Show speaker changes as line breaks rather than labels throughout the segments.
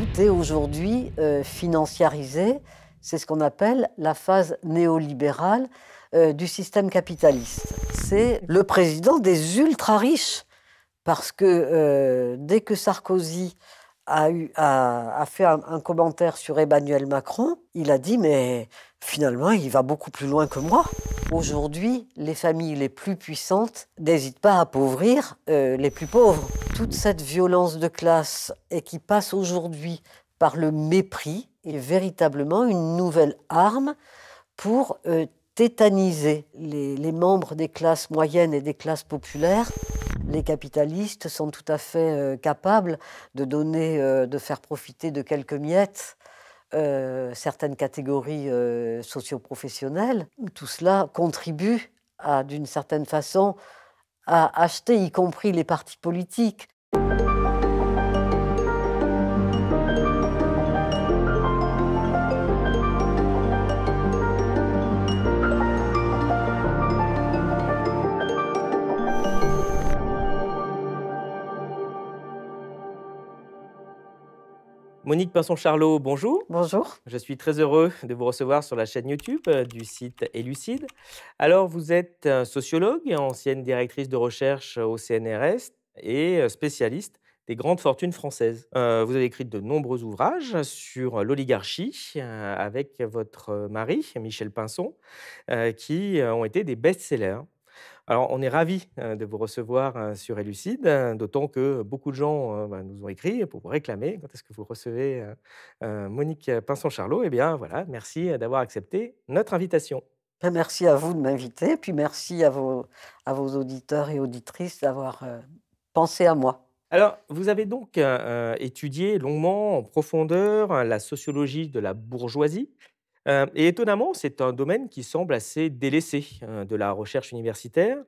tout est aujourd'hui euh, financiarisé. C'est ce qu'on appelle la phase néolibérale euh, du système capitaliste. C'est le président des ultra-riches, parce que euh, dès que Sarkozy a, eu, fait un, un, commentaire sur Emmanuel Macron, il a dit mais finalement il va beaucoup plus loin que moi. Aujourd'hui, les familles les plus puissantes n'hésitent pas à appauvrir les plus pauvres toute cette violence de classe et qui passe aujourd'hui par le mépris est véritablement une nouvelle arme pour euh, tétaniser les, membres des classes moyennes et des classes populaires. Les capitalistes sont tout à fait euh, capables de donner, euh, de faire profiter de quelques miettes certaines catégories socioprofessionnelles. Tout cela contribue à, d'une certaine façon, à acheter, y compris les partis politiques,
Monique Pinson-Charlot, bonjour. Bonjour. Je suis très heureux de vous recevoir sur la chaîne YouTube euh, du site Elucide. Alors, vous êtes euh, sociologue et ancienne directrice de recherche au CNRS, et spécialiste des grandes fortunes françaises. vous avez écrit de nombreux ouvrages sur l'oligarchie avec votre mari, Michel Pinson, qui ont été des best-sellers. Alors, on est ravis de vous recevoir sur Elucide, d'autant que beaucoup de gens bah, nous ont écrit pour vous réclamer quand est-ce que vous recevez Monique Pinson-Charlot. Eh bien, voilà, merci d'avoir accepté notre invitation.
Ben, merci à vous de m'inviter, puis merci à à vos auditeurs et auditrices d'avoir
à moi. Alors, vous avez donc euh, euh, étudié longuement, en profondeur, euh, la sociologie de la bourgeoisie. et étonnamment, c'est un domaine qui semble assez délaissé hein, de la recherche universitaire.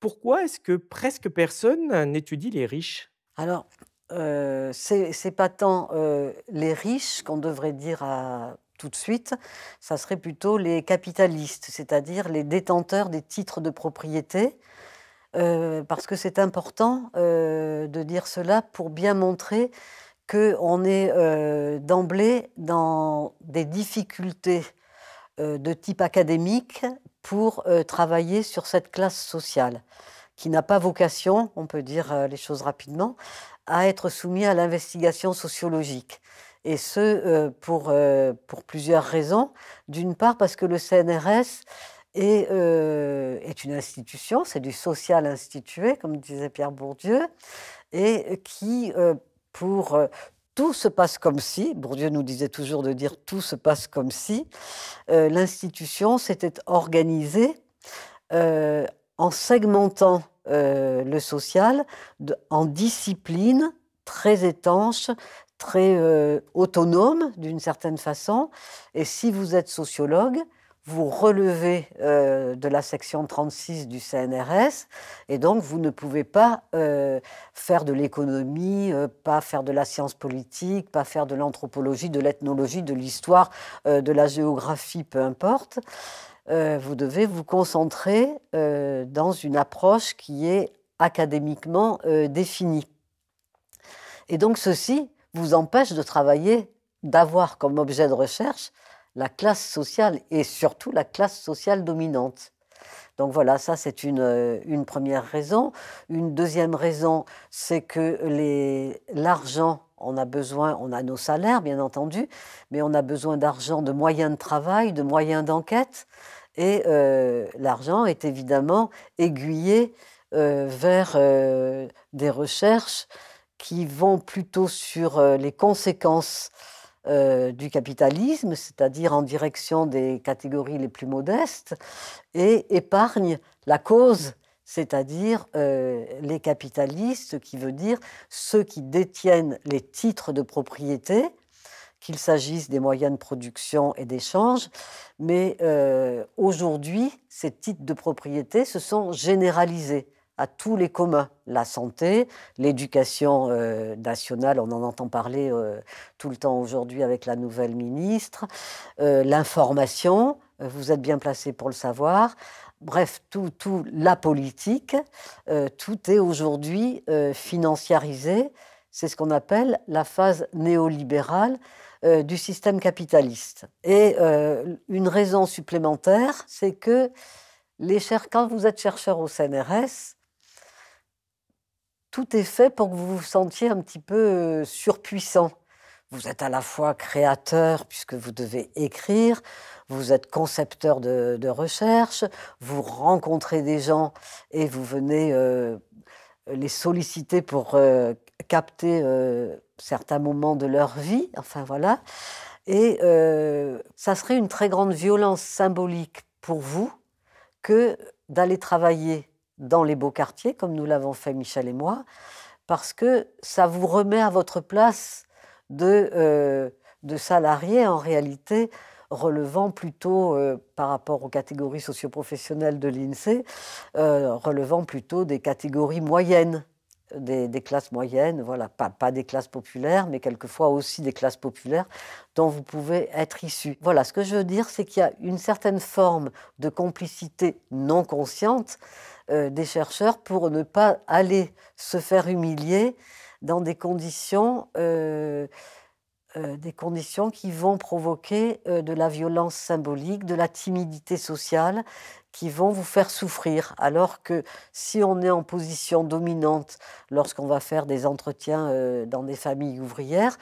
Pourquoi est-ce que presque personne n'étudie les riches Alors, c'est pas tant
les riches qu'on devrait dire tout de suite, ça serait plutôt les capitalistes, c'est-à-dire les détenteurs des titres de propriété, euh, parce que c'est important euh, de dire cela pour bien montrer qu'on est euh, d'emblée dans des difficultés de type académique pour travailler sur cette classe sociale qui n'a pas vocation, on peut dire les choses rapidement, à être soumise à l'investigation sociologique et ce pour plusieurs raisons. D'une part parce que le CNRS et euh, est une institution, c'est du social institué, comme disait Pierre Bourdieu, et qui, euh, pour euh, tout se passe comme si, Bourdieu nous disait toujours de dire tout se passe comme si, l'institution s'était organisée en segmentant le social en disciplines très étanches, très autonomes d'une certaine façon. Et si vous êtes sociologue, vous relevez euh, de la section 36 du CNRS et donc vous ne pouvez pas euh, faire de l'économie, euh, pas faire de la science politique, pas faire de l'anthropologie, de l'ethnologie, de l'histoire, de la géographie, peu importe. vous devez vous concentrer dans une approche qui est académiquement définie. Et donc ceci vous empêche de travailler, d'avoir comme objet de recherche la classe sociale et surtout la classe sociale dominante. Donc voilà, ça c'est une, euh, première raison. Une deuxième raison, c'est que l'argent, on a besoin, on a nos salaires bien entendu, mais on a besoin d'argent, de moyens de travail, de moyens d'enquête. Et euh, l'argent est évidemment aiguillé euh, vers des recherches qui vont plutôt sur les conséquences euh, du capitalisme, c'est-à-dire en direction des catégories les plus modestes, et épargne la cause, c'est-à-dire euh, les capitalistes, ce qui veut dire ceux qui détiennent les titres de propriété, qu'il s'agisse des moyens de production et d'échange, mais euh, aujourd'hui, ces titres de propriété se sont généralisés à tous les communs. La santé, l'éducation euh, nationale, on en entend parler euh, tout le temps aujourd'hui avec la nouvelle ministre, euh, l'information, vous êtes bien placé pour le savoir. Bref, tout, tout la politique, tout est aujourd'hui financiarisé. C'est ce qu'on appelle la phase néolibérale du système capitaliste. Et une raison supplémentaire, c'est que les quand vous êtes chercheur au CNRS, tout est fait pour que vous vous sentiez un petit peu euh, surpuissant. Vous êtes à la fois créateur, puisque vous devez écrire, vous êtes concepteur de, recherche, vous rencontrez des gens et vous venez euh, les solliciter pour euh, capter certains moments de leur vie. Enfin voilà. Et ça serait une très grande violence symbolique pour vous que d'aller travailler dans les beaux quartiers, comme nous l'avons fait Michel et moi, parce que ça vous remet à votre place de, euh, de salarié en réalité relevant plutôt, euh, par rapport aux catégories socioprofessionnelles de l'INSEE, euh, relevant plutôt des catégories moyennes, des, classes moyennes, voilà, pas, pas, des classes populaires, mais quelquefois aussi des classes populaires dont vous pouvez être issu. Voilà, ce que je veux dire, c'est qu'il y a une certaine forme de complicité non consciente euh, des chercheurs pour ne pas aller se faire humilier dans des conditions, euh, euh, des conditions qui vont provoquer de la violence symbolique, de la timidité sociale, qui vont vous faire souffrir. Alors que si on est en position dominante lorsqu'on va faire des entretiens dans des familles ouvrières,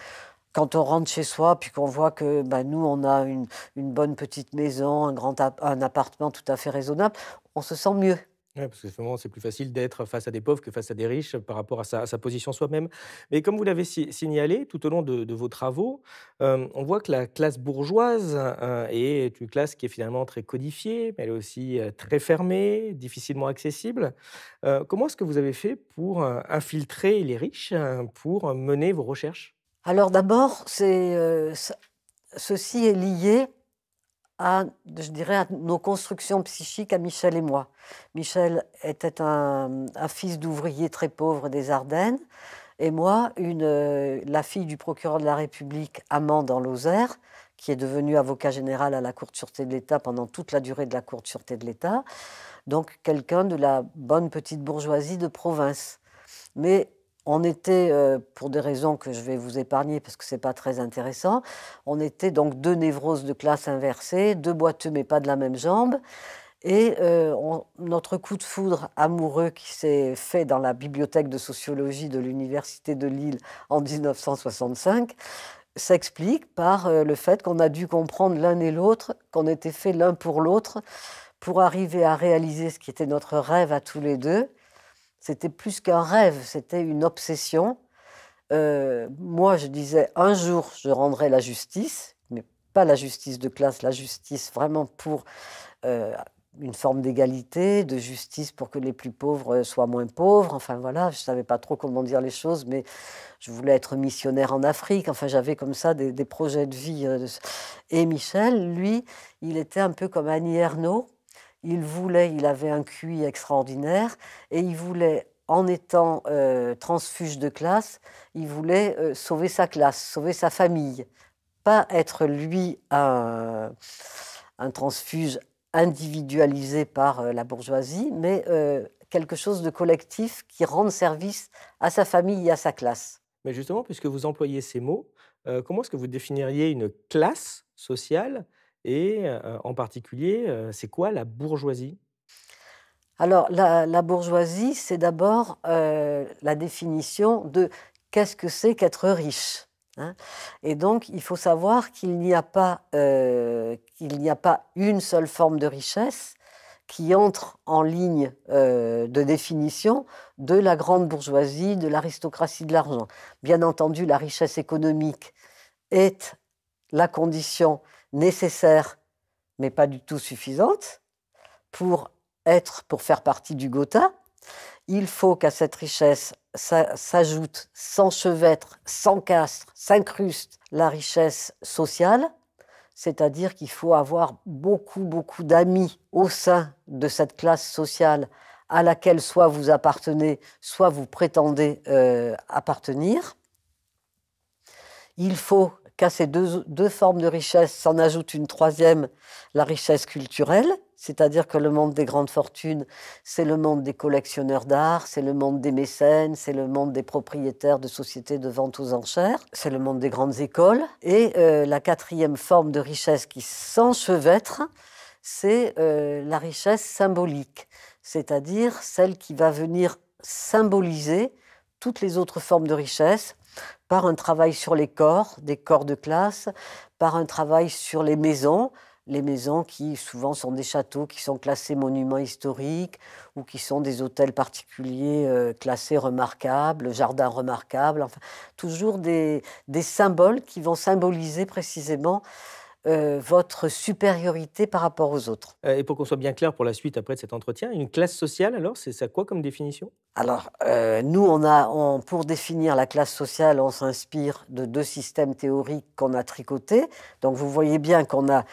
quand on rentre chez soi, puis qu'on voit que bah, nous, on a une, une, bonne petite maison, un, grand, un appartement tout à fait raisonnable, on se sent mieux
parce que c'est plus facile d'être face à des pauvres que face à des riches par rapport à sa, position soi-même. Mais comme vous l'avez signalé tout au long de, vos travaux, euh, on voit que la classe bourgeoise hein, est une classe qui est finalement très codifiée, mais elle est aussi euh, très fermée, difficilement accessible. Euh, comment est-ce que vous avez fait pour infiltrer les riches, hein, pour mener vos recherches Alors d'abord,
ceci est lié à, je dirais, nos constructions psychiques, à Michel et moi. Michel était un, fils d'ouvrier très pauvre des Ardennes, et moi, une, la fille du procureur de la République, amant dans Lozère, qui est devenu avocat général à la Cour de sûreté de l'État pendant toute la durée de la Cour de sûreté de l'État, donc quelqu'un de la bonne petite bourgeoisie de province. Mais on était, euh, pour des raisons que je vais vous épargner parce que ce n'est pas très intéressant, on était donc deux névroses de classe inversée, deux boiteux mais pas de la même jambe. Et euh, notre coup de foudre amoureux qui s'est fait dans la bibliothèque de sociologie de l'Université de Lille en 1965 s'explique par euh, le fait qu'on a dû comprendre l'un et l'autre, qu'on était fait l'un pour l'autre, pour arriver à réaliser ce qui était notre rêve à tous les deux c'était plus qu'un rêve, c'était une obsession. Euh, moi, je disais, un jour, je rendrai la justice, mais pas la justice de classe, la justice vraiment pour euh, une forme d'égalité, de justice pour que les plus pauvres soient moins pauvres. Enfin voilà, je ne savais pas trop comment dire les choses, mais je voulais être missionnaire en Afrique. Enfin, j'avais comme ça des, projets de vie. Euh, Et Michel, lui, il était un peu comme Annie Ernaux il voulait, il avait un QI extraordinaire, et il voulait, en étant euh, transfuge de classe, il voulait euh, sauver sa classe, sauver sa famille, pas être lui un, transfuge individualisé par euh, la bourgeoisie, mais quelque chose de collectif
qui rende service à sa famille et à sa classe. Mais justement, puisque vous employez ces mots, comment est-ce que vous définiriez une classe sociale et en particulier, c'est quoi la bourgeoisie
Alors, la, bourgeoisie, c'est d'abord la définition de qu'est-ce que c'est qu'être riche. Hein. et donc, il faut savoir qu'il n'y a, pas, qu'il n'y a pas une seule forme de richesse qui entre en ligne de définition de la grande bourgeoisie, de l'aristocratie de l'argent. Bien entendu, la richesse économique est la condition nécessaire, mais pas du tout suffisante, pour être, pour faire partie du Gotha, il faut qu'à cette richesse s'ajoute, s'enchevêtre, s'encastre, s'incruste la richesse sociale, c'est-à-dire qu'il faut avoir beaucoup, beaucoup d'amis au sein de cette classe sociale à laquelle soit vous appartenez, soit vous prétendez euh, appartenir. Il faut ces deux, formes de richesse s'en ajoute une troisième, la richesse culturelle, c'est-à-dire que le monde des grandes fortunes, c'est le monde des collectionneurs d'art, c'est le monde des mécènes, c'est le monde des propriétaires de sociétés de vente aux enchères, c'est le monde des grandes écoles. Et euh, la quatrième forme de richesse qui s'enchevêtre, c'est euh, la richesse symbolique, c'est-à-dire celle qui va venir symboliser toutes les autres formes de richesse, par un travail sur les corps, des corps de classe, par un travail sur les maisons, les maisons qui souvent sont des châteaux qui sont classés monuments historiques ou qui sont des hôtels particuliers euh, classés remarquables, jardins remarquables, enfin toujours des, des, symboles qui vont symboliser précisément euh, votre supériorité
par rapport aux autres. Euh, et pour qu'on soit bien clair pour la suite après cet entretien, une classe sociale, alors, c'est ça quoi comme définition Alors,
euh, nous, on a, pour définir la classe sociale, on s'inspire de deux systèmes théoriques qu'on a tricotés. Donc, vous voyez bien qu'on a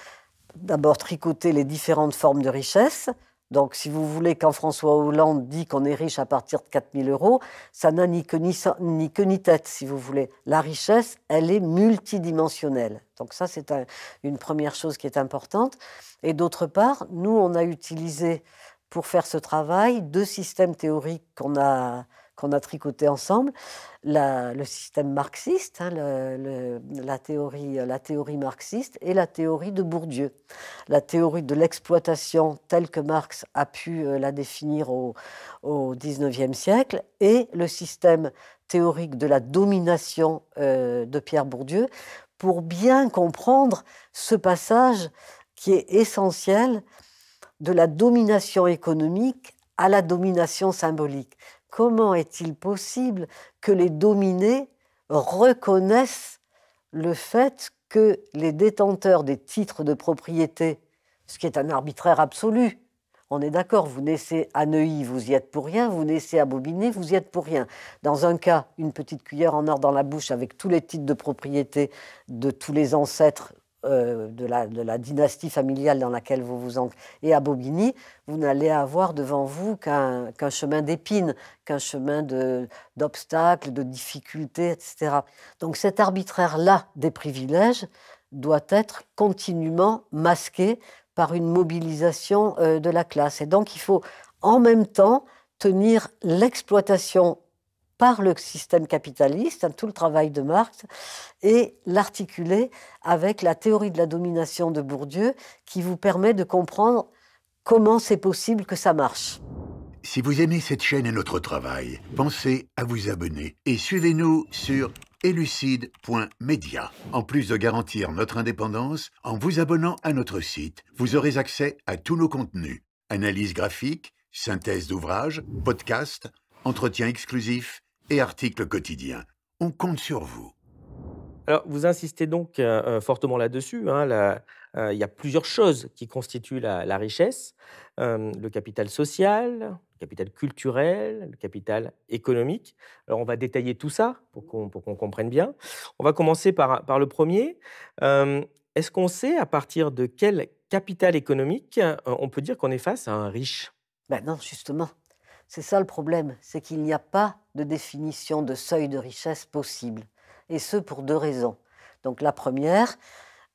d'abord tricoté les différentes formes de richesse, donc, si vous voulez, quand François Hollande dit qu'on est riche à partir de 4 000 euros, ça n'a ni queue ni, que, ni tête, si vous voulez. La richesse, elle est multidimensionnelle. Donc, ça, c'est une première chose qui est importante. Et d'autre part, nous, on a utilisé pour faire ce travail deux systèmes théoriques qu'on a qu'on a tricoté ensemble, le système marxiste, hein, la, théorie, marxiste et la théorie de Bourdieu. La théorie de l'exploitation telle que Marx a pu euh, la définir au, XIXe siècle et le système théorique de la domination euh, de Pierre Bourdieu pour bien comprendre ce passage qui est essentiel de la domination économique à la domination symbolique. Comment est-il possible que les dominés reconnaissent le fait que les détenteurs des titres de propriété, ce qui est un arbitraire absolu, on est d'accord, vous naissez à Neuilly, vous y êtes pour rien, vous naissez à Bobigny, vous y êtes pour rien. Dans un cas, une petite cuillère en or dans la bouche avec tous les titres de propriété de tous les ancêtres euh, de, la, de, la, dynastie familiale dans laquelle vous vous ancrez, et à Bobigny, vous n'allez avoir devant vous qu'un chemin d'épines, qu'un chemin d'obstacles, de, de difficultés, etc. Donc cet arbitraire-là des privilèges doit être continuellement masqué par une mobilisation euh, de la classe. Et donc il faut en même temps tenir l'exploitation par le système capitaliste, hein, tout le travail de Marx, et l'articuler avec la théorie de la domination de Bourdieu qui vous permet de comprendre comment c'est possible que ça marche. Si vous aimez cette chaîne et notre travail, pensez à vous abonner et suivez-nous sur elucide.media. En plus de garantir notre indépendance, en vous abonnant à notre site, vous aurez accès à tous nos contenus, analyses graphiques, synthèse d'ouvrages, podcasts, entretiens exclusifs et articles quotidiens. On compte sur vous.
Alors, vous insistez donc euh, euh, fortement là-dessus. Hein, euh, il y a plusieurs choses qui constituent la, richesse. le capital social, le capital culturel, le capital économique. Alors, on va détailler tout ça pour qu'on comprenne bien. On va commencer par, par le premier. Est-ce qu'on sait à partir de quel capital économique on peut dire qu'on est face à un riche
ben Non, justement. C'est ça le problème, c'est qu'il n'y a pas de définition de seuil de richesse possible. Et ce pour deux raisons. Donc la première,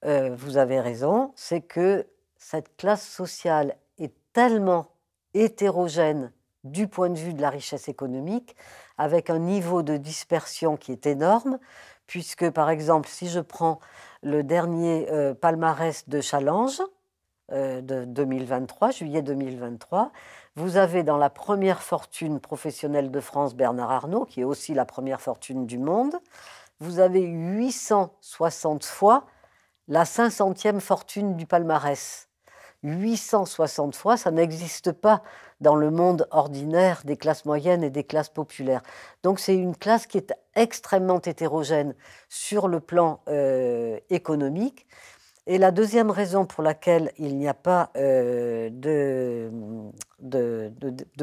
euh, vous avez raison, c'est que cette classe sociale est tellement hétérogène du point de vue de la richesse économique, avec un niveau de dispersion qui est énorme, puisque par exemple, si je prends le dernier euh, palmarès de Challenge, euh, de 2023, juillet 2023. Vous avez dans la première fortune professionnelle de France Bernard Arnault, qui est aussi la première fortune du monde, vous avez 860 fois la 500e fortune du palmarès. 860 fois, ça n'existe pas dans le monde ordinaire des classes moyennes et des classes populaires. Donc c'est une classe qui est extrêmement hétérogène sur le plan euh, économique, et la deuxième raison pour laquelle il n'y a pas euh, de,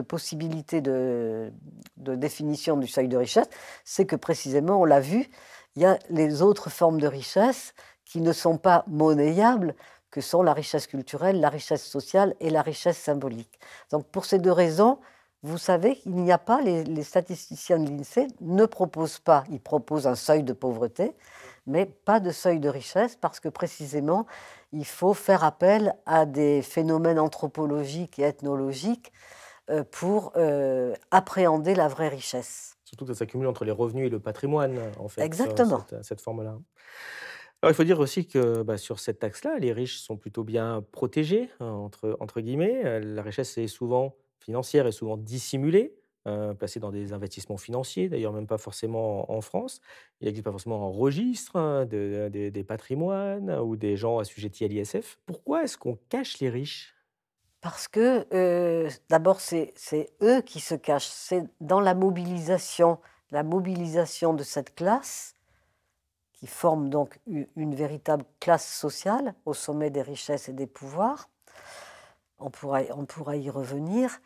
possibilité de, définition du seuil de richesse, c'est que précisément, on l'a vu, il y a les autres formes de richesse qui ne sont pas monnayables, que sont la richesse culturelle, la richesse sociale et la richesse symbolique. Donc pour ces deux raisons, vous savez qu'il n'y a pas, les statisticiens de l'INSEE ne proposent pas, ils proposent un seuil de pauvreté, mais pas de seuil de richesse parce que précisément, il faut faire appel à des phénomènes anthropologiques et ethnologiques euh, pour euh, appréhender la vraie
richesse. Surtout que ça s'accumule entre les revenus et le patrimoine, en fait. Exactement. Euh, cette, forme-là. Alors, il faut dire aussi que bah, sur cette taxe-là, les riches sont plutôt bien protégés, entre, guillemets. La richesse est souvent financière et souvent dissimulée. Euh, placés dans des investissements financiers, d'ailleurs même pas forcément en, France. Il n'existe pas forcément un registre hein, des patrimoines ou des gens assujettis à l'ISF. Pourquoi est-ce qu'on cache les riches
parce que euh, d'abord, c'est eux qui se cachent. C'est dans la mobilisation, la mobilisation de cette classe, qui forme donc une, véritable classe sociale au sommet des richesses et des pouvoirs. On pourrait on pourra y revenir.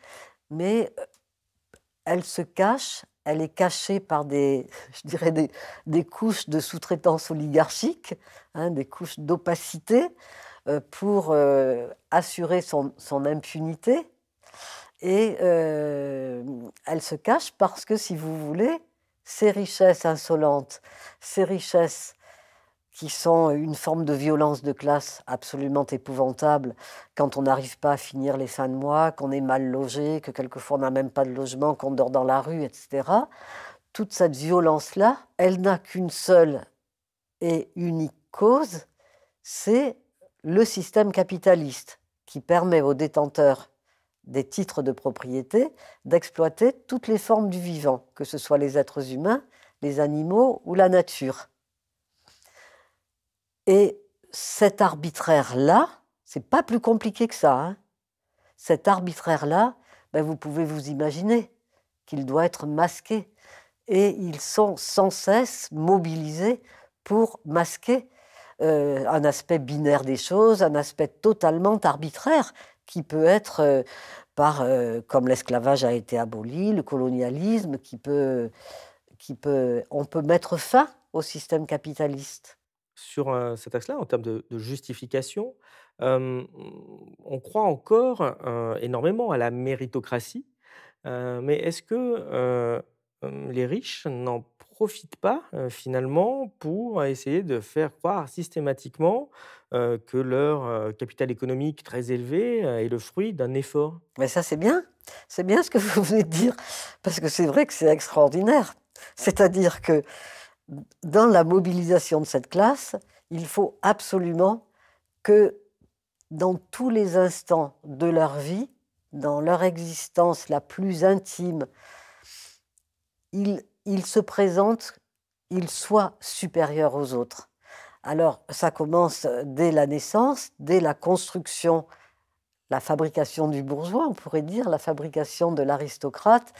Mais euh, elle se cache, elle est cachée par des, je dirais des, couches de sous-traitance oligarchique, hein, des couches d'opacité euh, pour euh, assurer son, impunité. Et euh, elle se cache parce que, si vous voulez, ces richesses insolentes, ces richesses qui sont une forme de violence de classe absolument épouvantable quand on n'arrive pas à finir les fins de mois, qu'on est mal logé, que quelquefois on n'a même pas de logement, qu'on dort dans la rue, etc. Toute cette violence-là, elle n'a qu'une seule et unique cause, c'est le système capitaliste qui permet aux détenteurs des titres de propriété d'exploiter toutes les formes du vivant, que ce soit les êtres humains, les animaux ou la nature. Et cet arbitraire-là, c'est pas plus compliqué que ça. Hein. cet arbitraire-là, ben, vous pouvez vous imaginer qu'il doit être masqué. Et ils sont sans cesse mobilisés pour masquer euh, un aspect binaire des choses, un aspect totalement arbitraire qui peut être euh, par, euh, comme l'esclavage a été aboli, le colonialisme qui peut, qui peut, on peut mettre fin au système capitaliste
sur cet axe-là, en termes de, justification. on croit encore énormément à la méritocratie, mais est-ce que les riches n'en profitent pas finalement pour essayer de faire croire systématiquement que leur capital économique très élevé est le fruit d'un effort Mais ça c'est bien, c'est bien ce que vous venez
de dire, parce que c'est vrai que c'est extraordinaire. C'est-à-dire que dans la mobilisation de cette classe, il faut absolument que dans tous les instants de leur vie, dans leur existence la plus intime, ils, se présentent, ils soient supérieurs aux autres. Alors ça commence dès la naissance, dès la construction, la fabrication du bourgeois, on pourrait dire, la fabrication de l'aristocrate,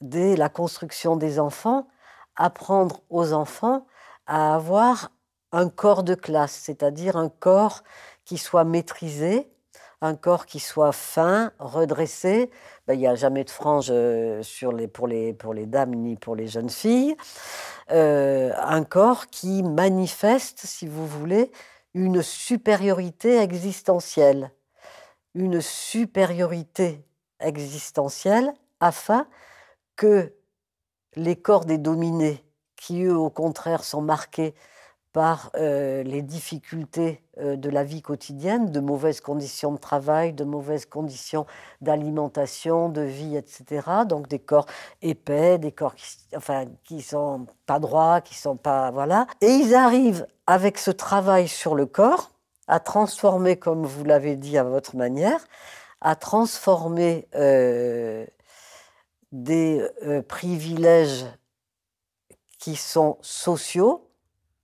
dès la construction des enfants, apprendre aux enfants à avoir un corps de classe, c'est-à-dire un corps qui soit maîtrisé, un corps qui soit fin, redressé. Ben, il n'y a jamais de frange euh, sur les, pour, les, dames ni pour les jeunes filles. Euh, un corps qui manifeste, si vous voulez, une supériorité existentielle. Une supériorité existentielle afin que les corps des dominés, qui eux, au contraire, sont marqués par euh, les difficultés euh, de la vie quotidienne, de mauvaises conditions de travail, de mauvaises conditions d'alimentation, de vie, etc. Donc des corps épais, des corps qui, enfin, qui sont pas droits, qui sont pas voilà. Et ils arrivent avec ce travail sur le corps à transformer, comme vous l'avez dit à votre manière, à transformer euh, des euh, privilèges qui sont sociaux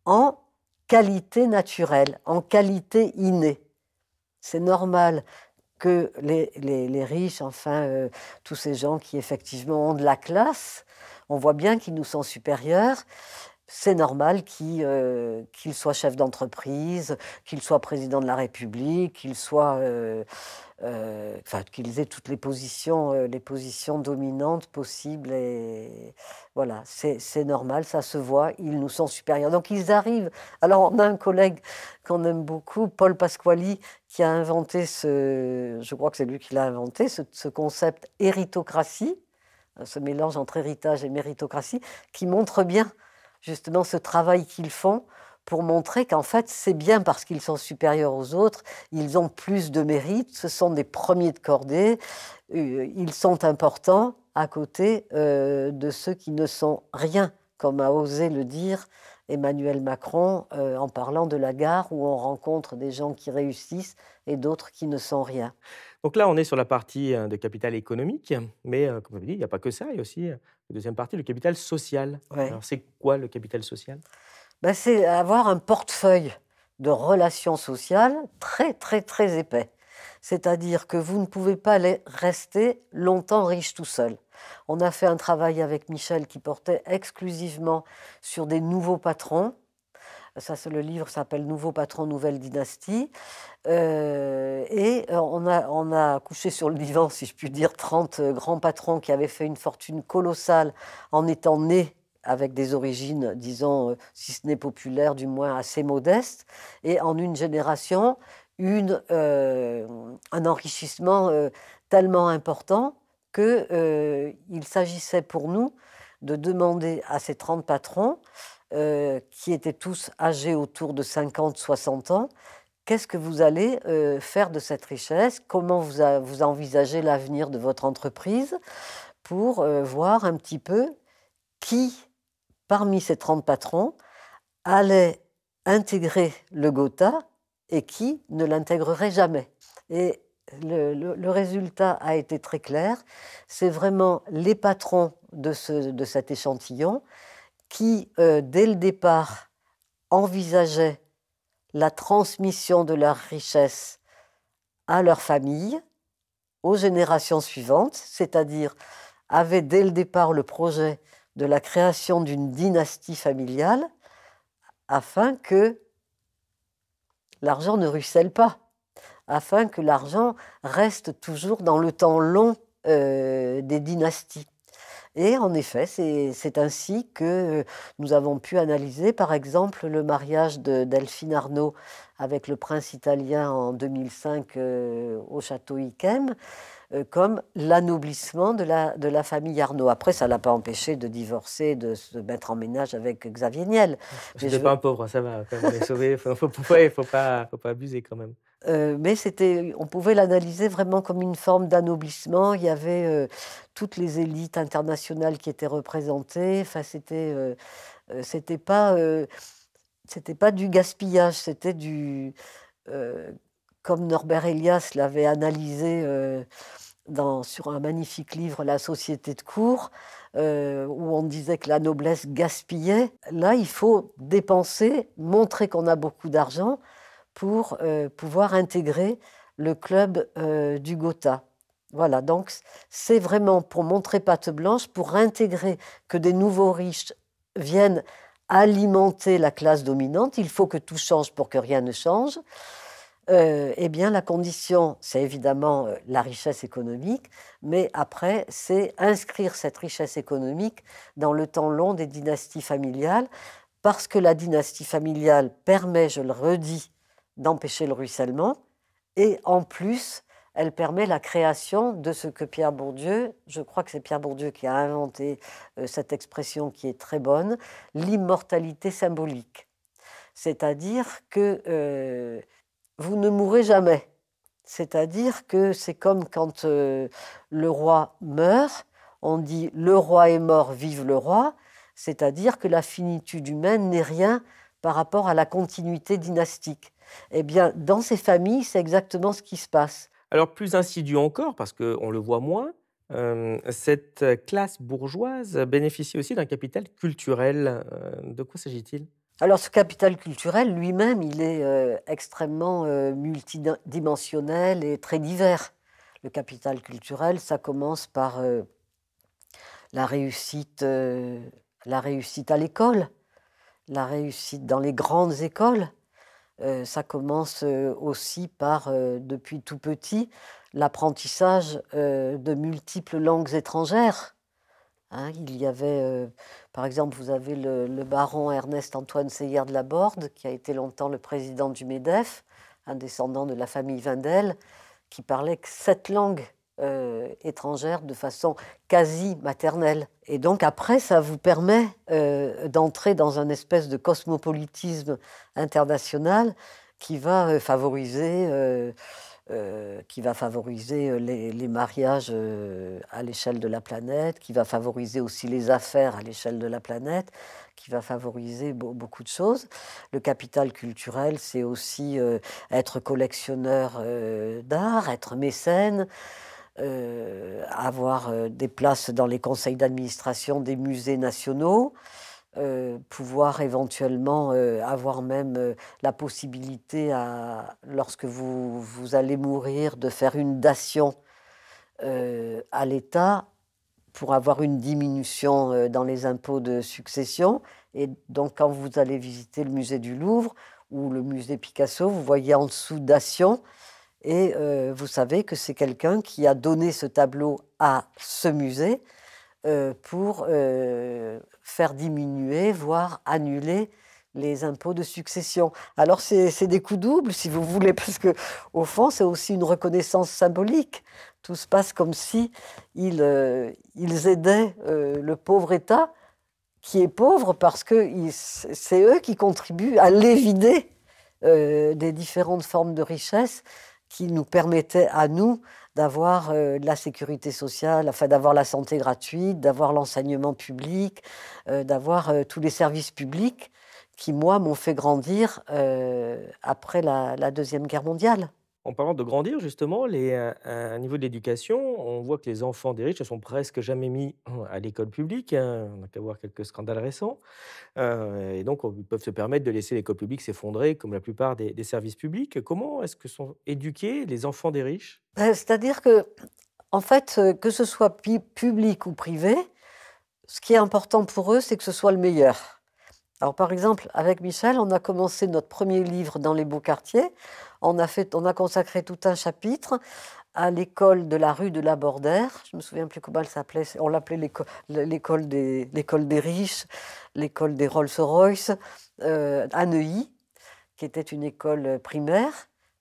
en qualité naturelle, en qualité innée. C'est normal que les, les, riches, enfin euh, tous ces gens qui effectivement ont de la classe, on voit bien qu'ils nous sont supérieurs, c'est normal qu'il euh, soit chef d'entreprise, qu'il soit président de la République, qu'il soit euh, qu'ils aient toutes les positions, euh, les positions dominantes possibles. Et voilà, c'est normal, ça se voit, ils nous sont supérieurs. Donc ils arrivent. Alors on a un collègue qu'on aime beaucoup, Paul Pasquali, qui a inventé ce, je crois que c'est lui qui l'a inventé, ce, ce concept héritocratie, hein, ce mélange entre héritage et méritocratie, qui montre bien justement ce travail qu'ils font pour montrer qu'en fait, c'est bien parce qu'ils sont supérieurs aux autres, ils ont plus de mérite, ce sont des premiers de cordée, euh, ils sont importants à côté euh, de ceux qui ne sont rien, comme a osé le dire Emmanuel Macron euh, en parlant de la gare où on rencontre des gens qui réussissent et d'autres qui ne sont rien.
Donc là, on est sur la partie de capital économique, mais comme comme le dites il n'y a pas que ça, il y a aussi la deuxième partie, le capital social. Alors c'est quoi le capital social ben, c'est avoir un portefeuille
de relations sociales très, très, très épais. C'est-à-dire que vous ne pouvez pas rester longtemps riche tout seul. On a fait un travail avec Michel qui portait exclusivement sur des nouveaux patrons. Ça, le livre s'appelle Nouveau patron, nouvelle dynastie. Euh, et euh, on a, on a couché sur le divan, si je puis dire, 30 euh, grands patrons qui avaient fait une fortune colossale en étant nés avec des origines, disons, euh, si ce n'est populaire, du moins assez modeste, et en une génération, une, euh, un enrichissement euh, tellement important qu'il s'agissait pour nous de demander à ces 30 patrons, qui étaient tous âgés autour de 50-60 ans, qu'est-ce que vous allez faire de cette richesse, comment vous, vous envisagez l'avenir de votre entreprise pour voir un petit peu qui parmi ces 30 patrons, allait intégrer le Gotha et qui ne l'intégrerait jamais. Et le, résultat a été très clair. C'est vraiment les patrons de, ce, de cet échantillon qui, euh, dès le départ, envisageaient la transmission de leur richesse à leur famille, aux générations suivantes, c'est-à-dire avaient dès le départ le projet de la création d'une dynastie familiale afin que l'argent ne ruisselle pas, afin que l'argent reste toujours dans le temps long euh, des dynasties. Et en effet, c'est ainsi que nous avons pu analyser, par exemple, le mariage de Delphine Arnaud avec le prince italien en 2005 euh, au château Yquem. Euh, comme l'anoblissement de la, de la famille Arnaud. Après, ça ne l'a pas empêché de divorcer, de se mettre en ménage avec Xavier Niel. Je n'étais pas
un pauvre, ça va, il faut, faut, pas, faut pas abuser quand même.
Euh, mais c'était, on pouvait l'analyser vraiment comme une forme d'anoblissement. Il y avait euh, toutes les élites internationales qui étaient représentées. Enfin, c'était, c'était pas, c'était pas du gaspillage, c'était du comme Norbert Elias l'avait analysé euh, sur un magnifique livre, La société de cour, euh, où on disait que la noblesse gaspillait, là, il faut dépenser, montrer qu'on a beaucoup d'argent pour euh, pouvoir intégrer le club du Gotha. Voilà, donc c'est vraiment pour montrer patte blanche, pour intégrer que des nouveaux riches viennent alimenter la classe dominante. Il faut que tout change pour que rien ne change. Euh, eh bien, la condition, c'est évidemment euh, la richesse économique, mais après, c'est inscrire cette richesse économique dans le temps long des dynasties familiales, parce que la dynastie familiale permet, je le redis, d'empêcher le ruissellement, et en plus, elle permet la création de ce que Pierre Bourdieu, je crois que c'est Pierre Bourdieu qui a inventé euh, cette expression qui est très bonne, l'immortalité symbolique. C'est-à-dire que vous ne mourrez jamais. C'est-à-dire que c'est comme quand euh, le roi meurt, on dit le roi est mort, vive le roi, c'est-à-dire que la finitude humaine n'est rien par rapport à la continuité dynastique. Eh bien, dans ces familles, c'est exactement ce qui se passe.
Alors, plus insidieux encore, parce qu'on le voit moins, euh, cette classe bourgeoise bénéficie aussi d'un capital culturel. Euh, de quoi s'agit-il alors ce capital culturel lui-même,
il est euh, extrêmement euh, multidimensionnel et très divers. Le capital culturel, ça commence par euh, la, réussite, la réussite à l'école, la réussite dans les grandes écoles. ça commence aussi par, depuis tout petit, l'apprentissage de multiples langues étrangères Hein, il y avait, euh, par exemple, vous avez le, baron Ernest-Antoine Seyer de Borde, qui a été longtemps le président du MEDEF, un descendant de la famille Vindel, qui parlait sept langues euh, étrangères de façon quasi maternelle. Et donc après, ça vous permet euh, d'entrer dans un espèce de cosmopolitisme international qui va favoriser euh, qui va favoriser euh, les, mariages euh, à l'échelle de la planète, qui va favoriser aussi les affaires à l'échelle de la planète, qui va favoriser beaucoup de choses. Le capital culturel, c'est aussi être collectionneur d'art, être mécène. avoir des places dans les conseils d'administration des musées nationaux, euh, pouvoir éventuellement euh, avoir même euh, la possibilité, à, lorsque vous, vous, allez mourir, de faire une dation à l'État pour avoir une diminution dans les impôts de succession. Et donc quand vous allez visiter le musée du Louvre ou le musée Picasso, vous voyez en dessous dation. Et vous savez que c'est quelqu'un qui a donné ce tableau à ce musée pour faire diminuer, voire annuler les impôts de succession. Alors c'est des coups doubles, si vous voulez, parce que au fond, c'est aussi une reconnaissance symbolique. Tout se passe comme si ils, euh, ils aidaient euh, le pauvre État, qui est pauvre parce que c'est eux qui contribuent à l'évider euh, des différentes formes de richesse qui nous permettaient à nous d'avoir euh, la sécurité sociale, enfin d'avoir la santé gratuite, d'avoir l'enseignement public, euh, d'avoir euh, tous les services publics qui, moi, m'ont fait grandir après la Deuxième Guerre mondiale.
En parlant de grandir, justement, les, un euh, euh, niveau de l'éducation, on voit que les enfants des riches ne sont presque jamais mis hein, à l'école publique, hein. on a qu'à voir quelques scandales récents, euh, et donc ils peuvent se permettre de laisser l'école publique s'effondrer comme la plupart des services publics. Comment est-ce que sont éduqués les enfants des riches?
c'est-à-dire que, en fait, que ce soit public ou privé, ce qui est important pour eux, c'est que ce soit le meilleur. Alors par exemple, avec Michel, on a commencé notre premier livre dans les beaux quartiers. On a, fait, on a consacré tout un chapitre à l'école de la rue de la Bordère. Je me souviens plus comment elle s'appelait. On l'appelait l'école des, des, riches, l'école des Rolls-Royce, euh, à Neuilly, qui était une école primaire,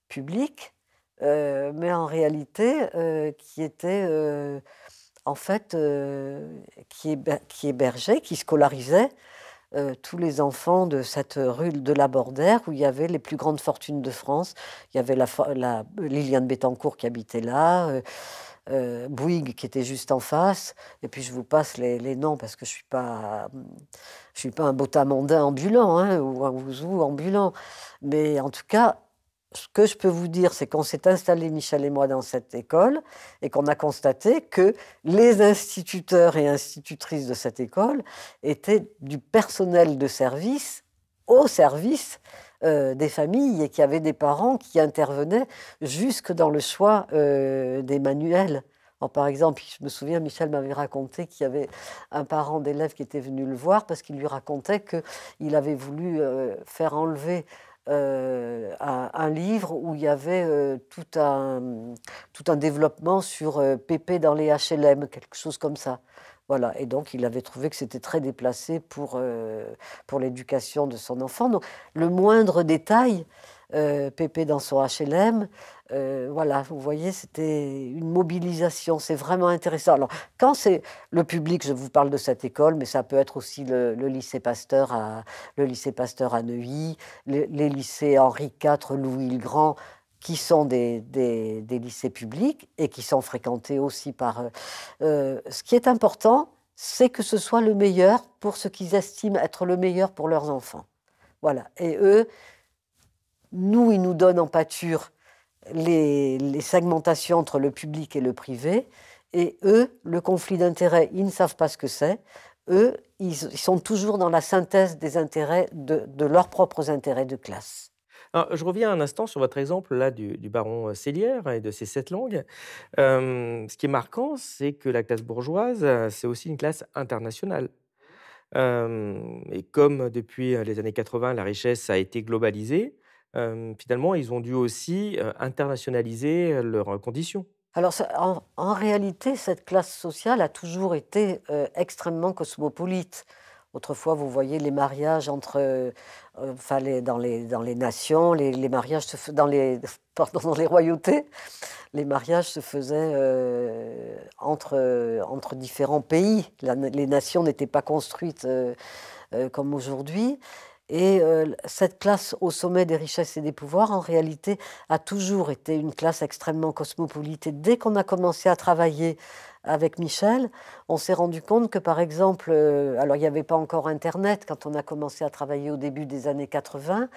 publique, euh, mais en réalité euh, qui était euh, en fait qui, hébergeait, qui scolarisait euh, tous les enfants de cette rue de la Bordère où il y avait les plus grandes fortunes de France. Il y avait la, Liliane Bettencourt qui habitait là. Euh, euh, Bouygues qui était juste en face, et puis je vous passe les, noms parce que je ne suis, pas, je suis pas un botamandin ambulant hein, ou un ouzou ambulant, mais en tout cas, ce que je peux vous dire, c'est qu'on s'est installé, Michel et moi, dans cette école et qu'on a constaté que les instituteurs et institutrices de cette école étaient du personnel de service au service euh, des familles et qui avaient des parents qui intervenaient jusque dans le choix euh, des manuels. par exemple, je me souviens, Michel m'avait raconté qu'il y avait un parent d'élève qui était venu le voir parce qu'il lui racontait qu'il avait voulu euh, faire enlever euh, un, livre où il y avait euh, tout, un, tout un développement sur PP euh, Pépé dans les HLM, quelque chose comme ça. Voilà, et donc il avait trouvé que c'était très déplacé pour, pour l'éducation de son enfant. Donc le moindre détail euh, Pépé dans son HLM. Euh, voilà, vous voyez, c'était une mobilisation, c'est vraiment intéressant. Alors, quand c'est le public, je vous parle de cette école, mais ça peut être aussi le, lycée Pasteur à Neuilly, les, lycées Henri IV, Louis le Grand, qui sont des, lycées publics et qui sont fréquentés aussi par. Euh, ce qui est important, c'est que ce soit le meilleur pour ce qu'ils estiment être le meilleur pour leurs enfants. Voilà. Et eux, nous, ils nous donnent en pâture les, segmentations entre le public et le privé. Et eux, le conflit d'intérêts, ils ne savent pas ce que c'est. Eux, ils, sont toujours dans la synthèse des intérêts de, leurs propres intérêts de classe.
je reviens un instant sur votre exemple là du, baron euh, Célière et de ses sept langues. Euh, ce qui est marquant, c'est que la classe bourgeoise, euh, c'est aussi une classe internationale. et comme depuis les années 80, la richesse a été globalisée, euh, finalement, ils ont dû aussi internationaliser leurs conditions. Alors,
en, réalité, cette classe sociale a toujours été extrêmement cosmopolite. Autrefois, vous voyez les mariages entre, euh, enfin, dans, les, dans les nations, les, mariages se, dans les, pardon, dans les royautés, les mariages se faisaient entre, entre différents pays. les nations n'étaient pas construites euh, comme aujourd'hui. Et euh, cette classe au sommet des richesses et des pouvoirs, en réalité, a toujours été une classe extrêmement cosmopolite. dès qu'on a commencé à travailler avec Michel, on s'est rendu compte que, par exemple, euh, alors il n'y avait pas encore Internet quand on a commencé à travailler au début des années 80,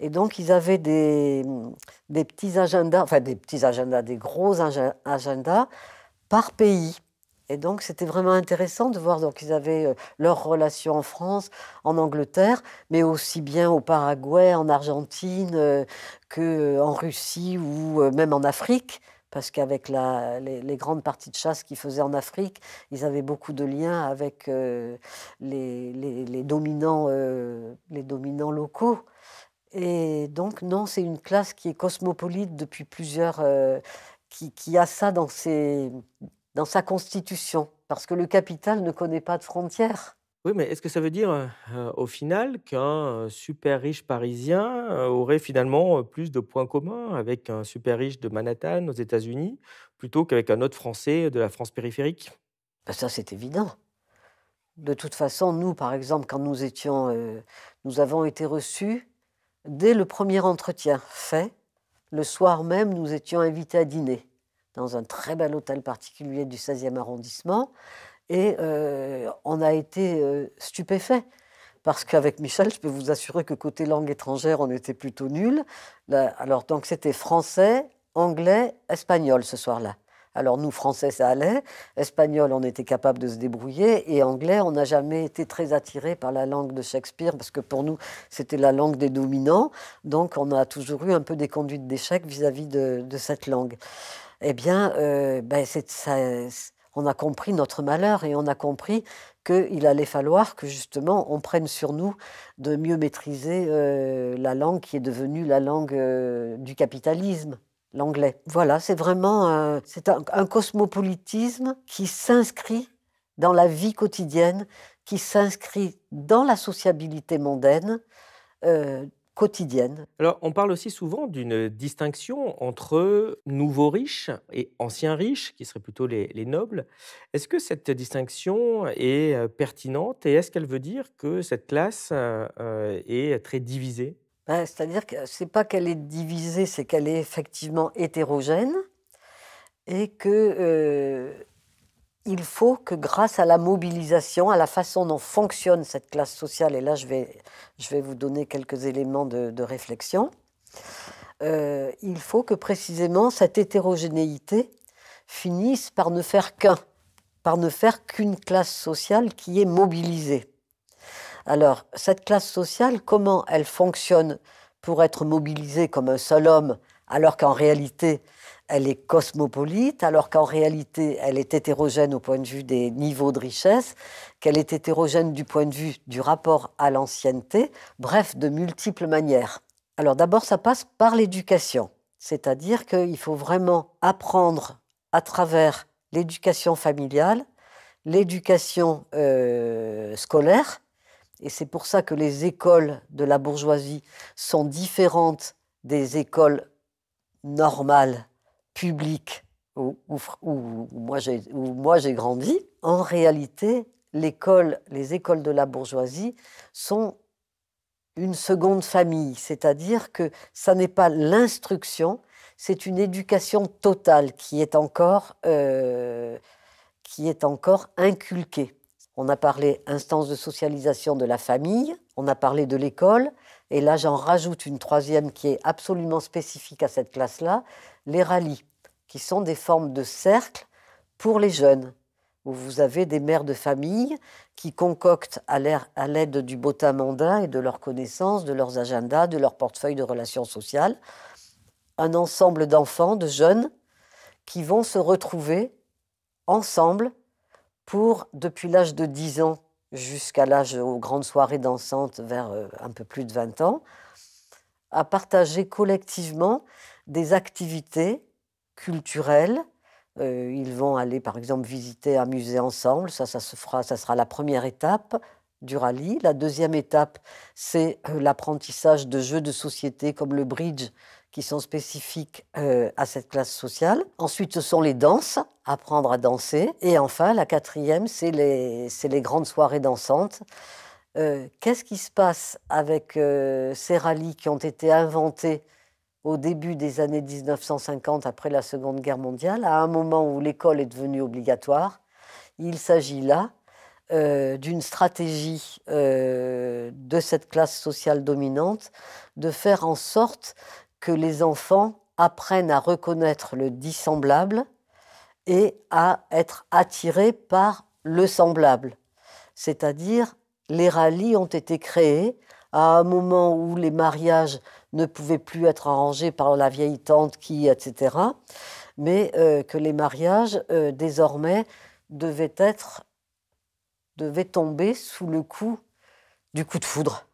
et donc ils avaient des petits agendas, enfin des petits agendas, des gros agendas par pays. Et donc, c'était vraiment intéressant de voir. Donc, ils avaient euh, leurs relations en France, en Angleterre, mais aussi bien au Paraguay, en Argentine, euh, qu'en euh, Russie ou même en Afrique parce qu'avec les, les, grandes parties de chasse qu'ils faisaient en Afrique, ils avaient beaucoup de liens avec les, dominants, les dominants locaux. Et donc, non, c'est une classe qui est cosmopolite depuis plusieurs... qui, qui, a ça dans ses, dans sa constitution, parce que le capital ne connaît pas de frontières.
Oui, mais est-ce que ça veut dire, euh, au final, qu'un euh, super riche parisien euh, aurait finalement plus de points communs avec un super riche de Manhattan aux États-Unis plutôt qu'avec un autre Français de la France périphérique ben, Ça, c'est évident. De toute façon,
nous, par exemple, quand nous étions, nous avons été reçus dès le premier entretien fait. Le soir même, nous étions invités à dîner dans un très bel hôtel particulier du 16e arrondissement. Et euh, on a été stupéfait euh, stupéfaits. Parce qu'avec Michel, je peux vous assurer que côté langue étrangère, on était plutôt nuls. alors, donc, c'était français, anglais, espagnol ce soir-là. Alors, nous, français, ça allait. Espagnol, on était capable de se débrouiller. Et anglais, on n'a jamais été très attiré par la langue de Shakespeare, parce que pour nous, c'était la langue des dominants. Donc, on a toujours eu un peu des conduites d'échec vis-à-vis de, de cette langue eh bien, euh, ben, on a compris notre malheur et on a compris qu'il allait falloir que justement on prenne sur nous de mieux maîtriser euh, la langue qui est devenue la langue euh, du capitalisme l'anglais. Voilà, c'est vraiment un, c'est cosmopolitisme qui s'inscrit dans la vie quotidienne, qui s'inscrit dans la sociabilité mondaine, quotidienne.
Alors, on parle aussi souvent d'une distinction entre nouveaux riches et anciens riches, qui seraient plutôt les, nobles. Est-ce que cette distinction est euh, pertinente et est-ce qu'elle veut dire que cette classe euh, est très divisée ben, C'est-à-dire que ce
n'est pas qu'elle est divisée, c'est qu'elle est effectivement hétérogène et que euh, il faut que grâce à la mobilisation, à la façon dont fonctionne cette classe sociale, et là je vais, vous donner quelques éléments de, réflexion, euh, il faut que précisément cette hétérogénéité finisse par ne faire qu'un, par ne faire qu'une classe sociale qui est mobilisée. Alors, cette classe sociale, comment elle fonctionne pour être mobilisée comme un seul homme, alors qu'en réalité, elle est cosmopolite, alors qu'en réalité, elle est hétérogène au point de vue des niveaux de richesse, qu'elle est hétérogène du point de vue du rapport à l'ancienneté, bref, de multiples manières. Alors d'abord, ça passe par l'éducation, c'est-à-dire qu'il faut vraiment apprendre à travers l'éducation familiale, l'éducation euh, scolaire, et c'est pour ça que les écoles de la bourgeoisie sont différentes des écoles normales Public où, moi j'ai grandi, en réalité, les écoles de la bourgeoisie sont une seconde famille, c'est-à-dire que ça n'est pas l'instruction, c'est une éducation totale qui est encore, euh, qui est encore inculquée. On a parlé instance de socialisation de la famille, on a parlé de l'école, et là, j'en rajoute une troisième qui est absolument spécifique à cette classe-là, les rallyes, qui sont des formes de cercles pour les jeunes, où vous avez des mères de famille qui concoctent à l'aide du temps et de leurs connaissances, de leurs agendas, de leur portefeuille de relations sociales, un ensemble d'enfants, de jeunes, qui vont se retrouver ensemble pour, depuis l'âge de 10 ans, jusqu'à l'âge aux grandes soirées dansantes vers euh, un peu plus de 20 ans, à partager collectivement des activités culturelles. Euh, ils vont aller, par exemple, visiter un musée ensemble. Ça, ça sera la première étape du rallye. La deuxième étape, c'est euh, l'apprentissage de jeux de société comme le bridge, qui sont spécifiques euh, à cette classe sociale. Ensuite, ce sont les danses, apprendre à danser. Et enfin, la quatrième, c'est les, grandes soirées dansantes. Euh, qu'est-ce qui se passe avec euh, ces rallyes qui ont été inventés au début des années 1950, après la Seconde Guerre mondiale, à un moment où l'école est devenue obligatoire Il s'agit là d'une stratégie de cette classe sociale dominante de faire en sorte que les enfants apprennent à reconnaître le dissemblable et à être attirés par le semblable. C'est-à-dire, les rallyes ont été créés à un moment où les mariages ne pouvaient plus être arrangés par la vieille tante qui, etc., mais euh, que les mariages, euh, désormais, devaient être, devaient tomber sous le coup du coup de foudre.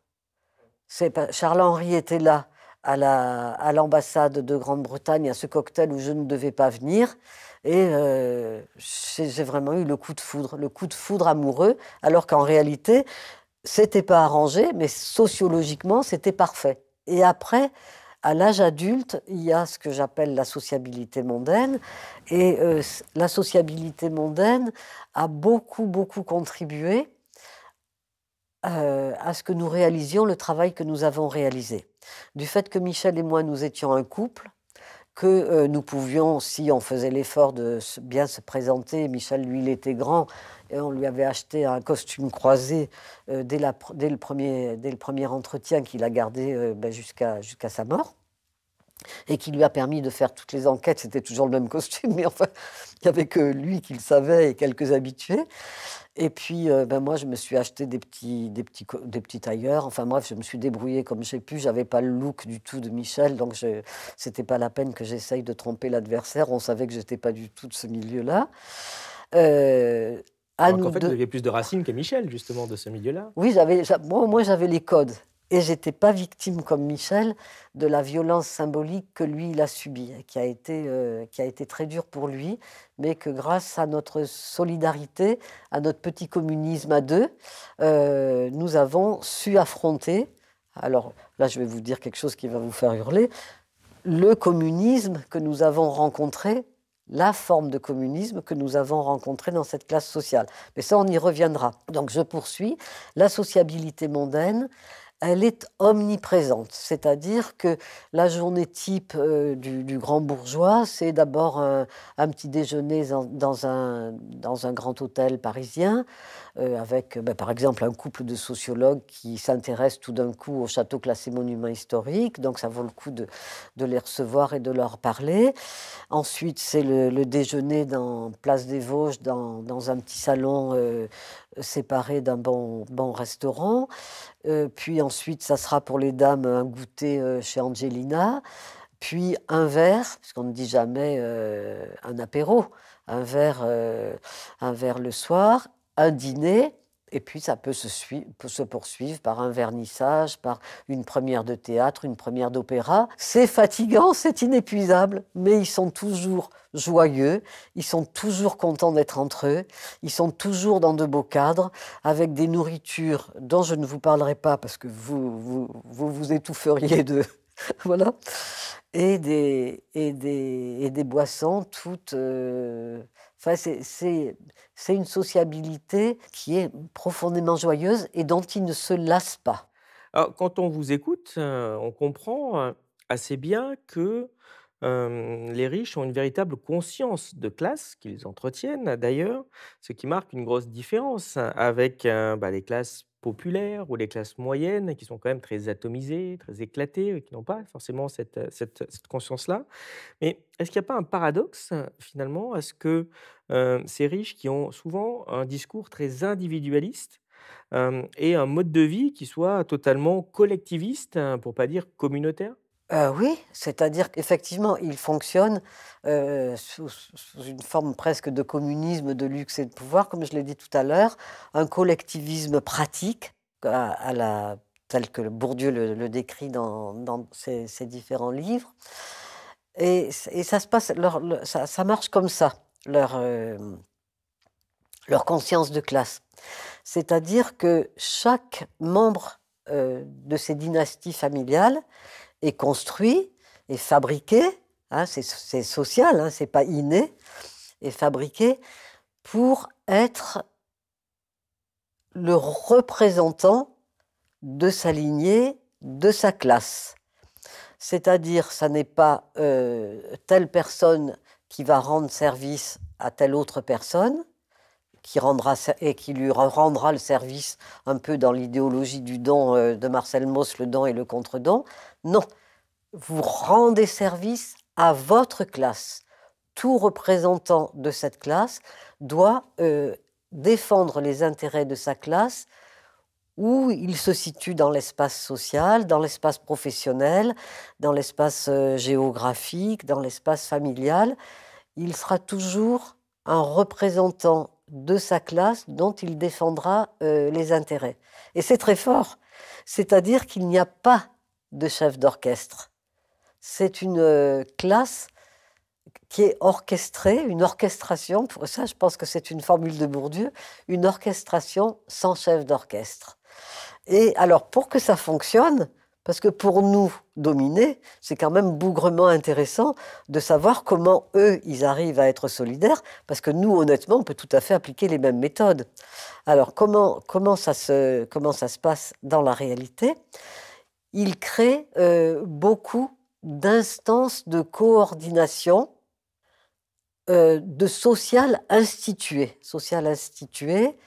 Charles-Henri était là à l'ambassade de Grande-Bretagne à ce cocktail où je ne devais pas venir. Et euh, j'ai vraiment eu le coup de foudre, le coup de foudre amoureux, alors qu'en réalité, c'était pas arrangé, mais sociologiquement, c'était parfait. Et après, à l'âge adulte, il y a ce que j'appelle la sociabilité mondaine. Et euh, la sociabilité mondaine a beaucoup, beaucoup contribué euh, à ce que nous réalisions le travail que nous avons réalisé. Du fait que Michel et moi, nous étions un couple, que euh, nous pouvions, si on faisait l'effort de bien se présenter, Michel, lui, il était grand, et on lui avait acheté un costume croisé euh, dès, le premier, dès, le premier, entretien qu'il a gardé ben, jusqu'à sa mort et qui lui a permis de faire toutes les enquêtes. C'était toujours le même costume, mais enfin, Il n'y avait que lui qui le savait et quelques habitués. Et puis, euh, ben moi, je me suis acheté des petits, des, petits, des tailleurs. Enfin, bref, je me suis débrouillé comme j'ai pu. n'avais pas le look du tout de Michel, donc ce n'était pas la peine que j'essaye de tromper l'adversaire. On savait que je n'étais pas du tout de ce milieu-là. Euh, en fait, vous
aviez plus de racines que Michel, justement, de ce milieu-là.
Oui, j'avais, moi, moi, j'avais les codes. Et j'étais pas victime comme Michel de la violence symbolique que lui il a subie, hein, qui a été euh, qui a été très dure pour lui, mais que grâce à notre solidarité, à notre petit communisme à deux, euh, nous avons su affronter. Alors là, je vais vous dire quelque chose qui va vous faire hurler. Le communisme que nous avons rencontré, la forme de communisme que nous avons rencontré dans cette classe sociale. Mais ça, on y reviendra. Donc je poursuis. La sociabilité mondaine, elle est omniprésente. C'est-à-dire que la journée type euh, du, grand bourgeois, c'est d'abord euh, un, petit déjeuner dans, un, grand hôtel parisien, euh, avec ben, par exemple un couple de sociologues qui s'intéressent tout d'un coup au château classé monument historique, donc ça vaut le coup de, les recevoir et de leur parler. Ensuite, c'est le, déjeuner dans Place des Vosges, dans, un petit salon séparé d'un bon, bon restaurant. Euh, puis ensuite, ça sera pour les dames un goûter euh, chez Angelina. Puis un verre, puisqu'on ne dit jamais euh, un apéro, un verre, un verre le soir, un dîner, et puis ça peut se, poursuivre par un vernissage, par une première de théâtre, une première d'opéra. C'est fatigant, c'est inépuisable, mais ils sont toujours joyeux, ils sont toujours contents d'être entre eux, ils sont toujours dans de beaux cadres, avec des nourritures dont je ne vous parlerai pas parce que vous vous, vous, étoufferiez de... voilà. Et des, et des, et des boissons toutes... Euh, c'est une sociabilité qui est profondément joyeuse et dont il ne se lasse pas.
quand on vous écoute, euh, on comprend euh, assez bien que euh, les riches ont une véritable conscience de classe qu'ils entretiennent d'ailleurs, ce qui marque une grosse différence avec bah, les classes ou les classes moyennes qui sont quand même très atomisées, très éclatées, euh, qui n'ont pas forcément cette, euh, euh, conscience-là. Mais est-ce qu'il n'y a pas un paradoxe finalement à ce que ces riches qui ont souvent un discours très individualiste et un mode de vie qui soit totalement collectiviste, hein, pour pas dire communautaire euh,
oui, c'est-à-dire qu'effectivement, il fonctionne euh, sous, une forme presque de communisme, de luxe et de pouvoir, comme je l'ai dit tout à l'heure, un collectivisme pratique, tel que Bourdieu le, décrit dans, ses, différents livres. Et, ça se passe, ça, marche comme ça, euh, leur conscience de classe. C'est-à-dire que chaque membre de ces dynasties familiales est construit, et fabriqué, hein, c'est social, hein, c'est pas inné, et fabriqué pour être le représentant de sa lignée, de sa classe. C'est-à-dire, ça n'est pas euh, telle personne qui va rendre service à telle autre personne, qui, rendra, et qui lui rendra le service un peu dans l'idéologie du don euh, de Marcel Mauss, le don et le contre-don. Non, vous rendez service à votre classe. Tout représentant de cette classe doit euh, défendre les intérêts de sa classe où il se situe dans l'espace social, dans l'espace professionnel, dans l'espace euh, géographique, dans l'espace familial, il sera toujours un représentant de sa classe dont il défendra euh, les intérêts. Et c'est très fort. C'est-à-dire qu'il n'y a pas de chef d'orchestre. C'est une euh, classe qui est orchestrée, une orchestration, pour ça je pense que c'est une formule de Bourdieu, une orchestration sans chef d'orchestre. Et alors pour que ça fonctionne, parce que pour nous, dominés, c'est quand même bougrement intéressant de savoir comment eux, ils arrivent à être solidaires, parce que nous, honnêtement, on peut tout à fait appliquer les mêmes méthodes. Alors, comment, comment, ça, se, comment ça se passe dans la réalité Il crée euh, beaucoup d'instances de coordination, euh, de social institué. Social institué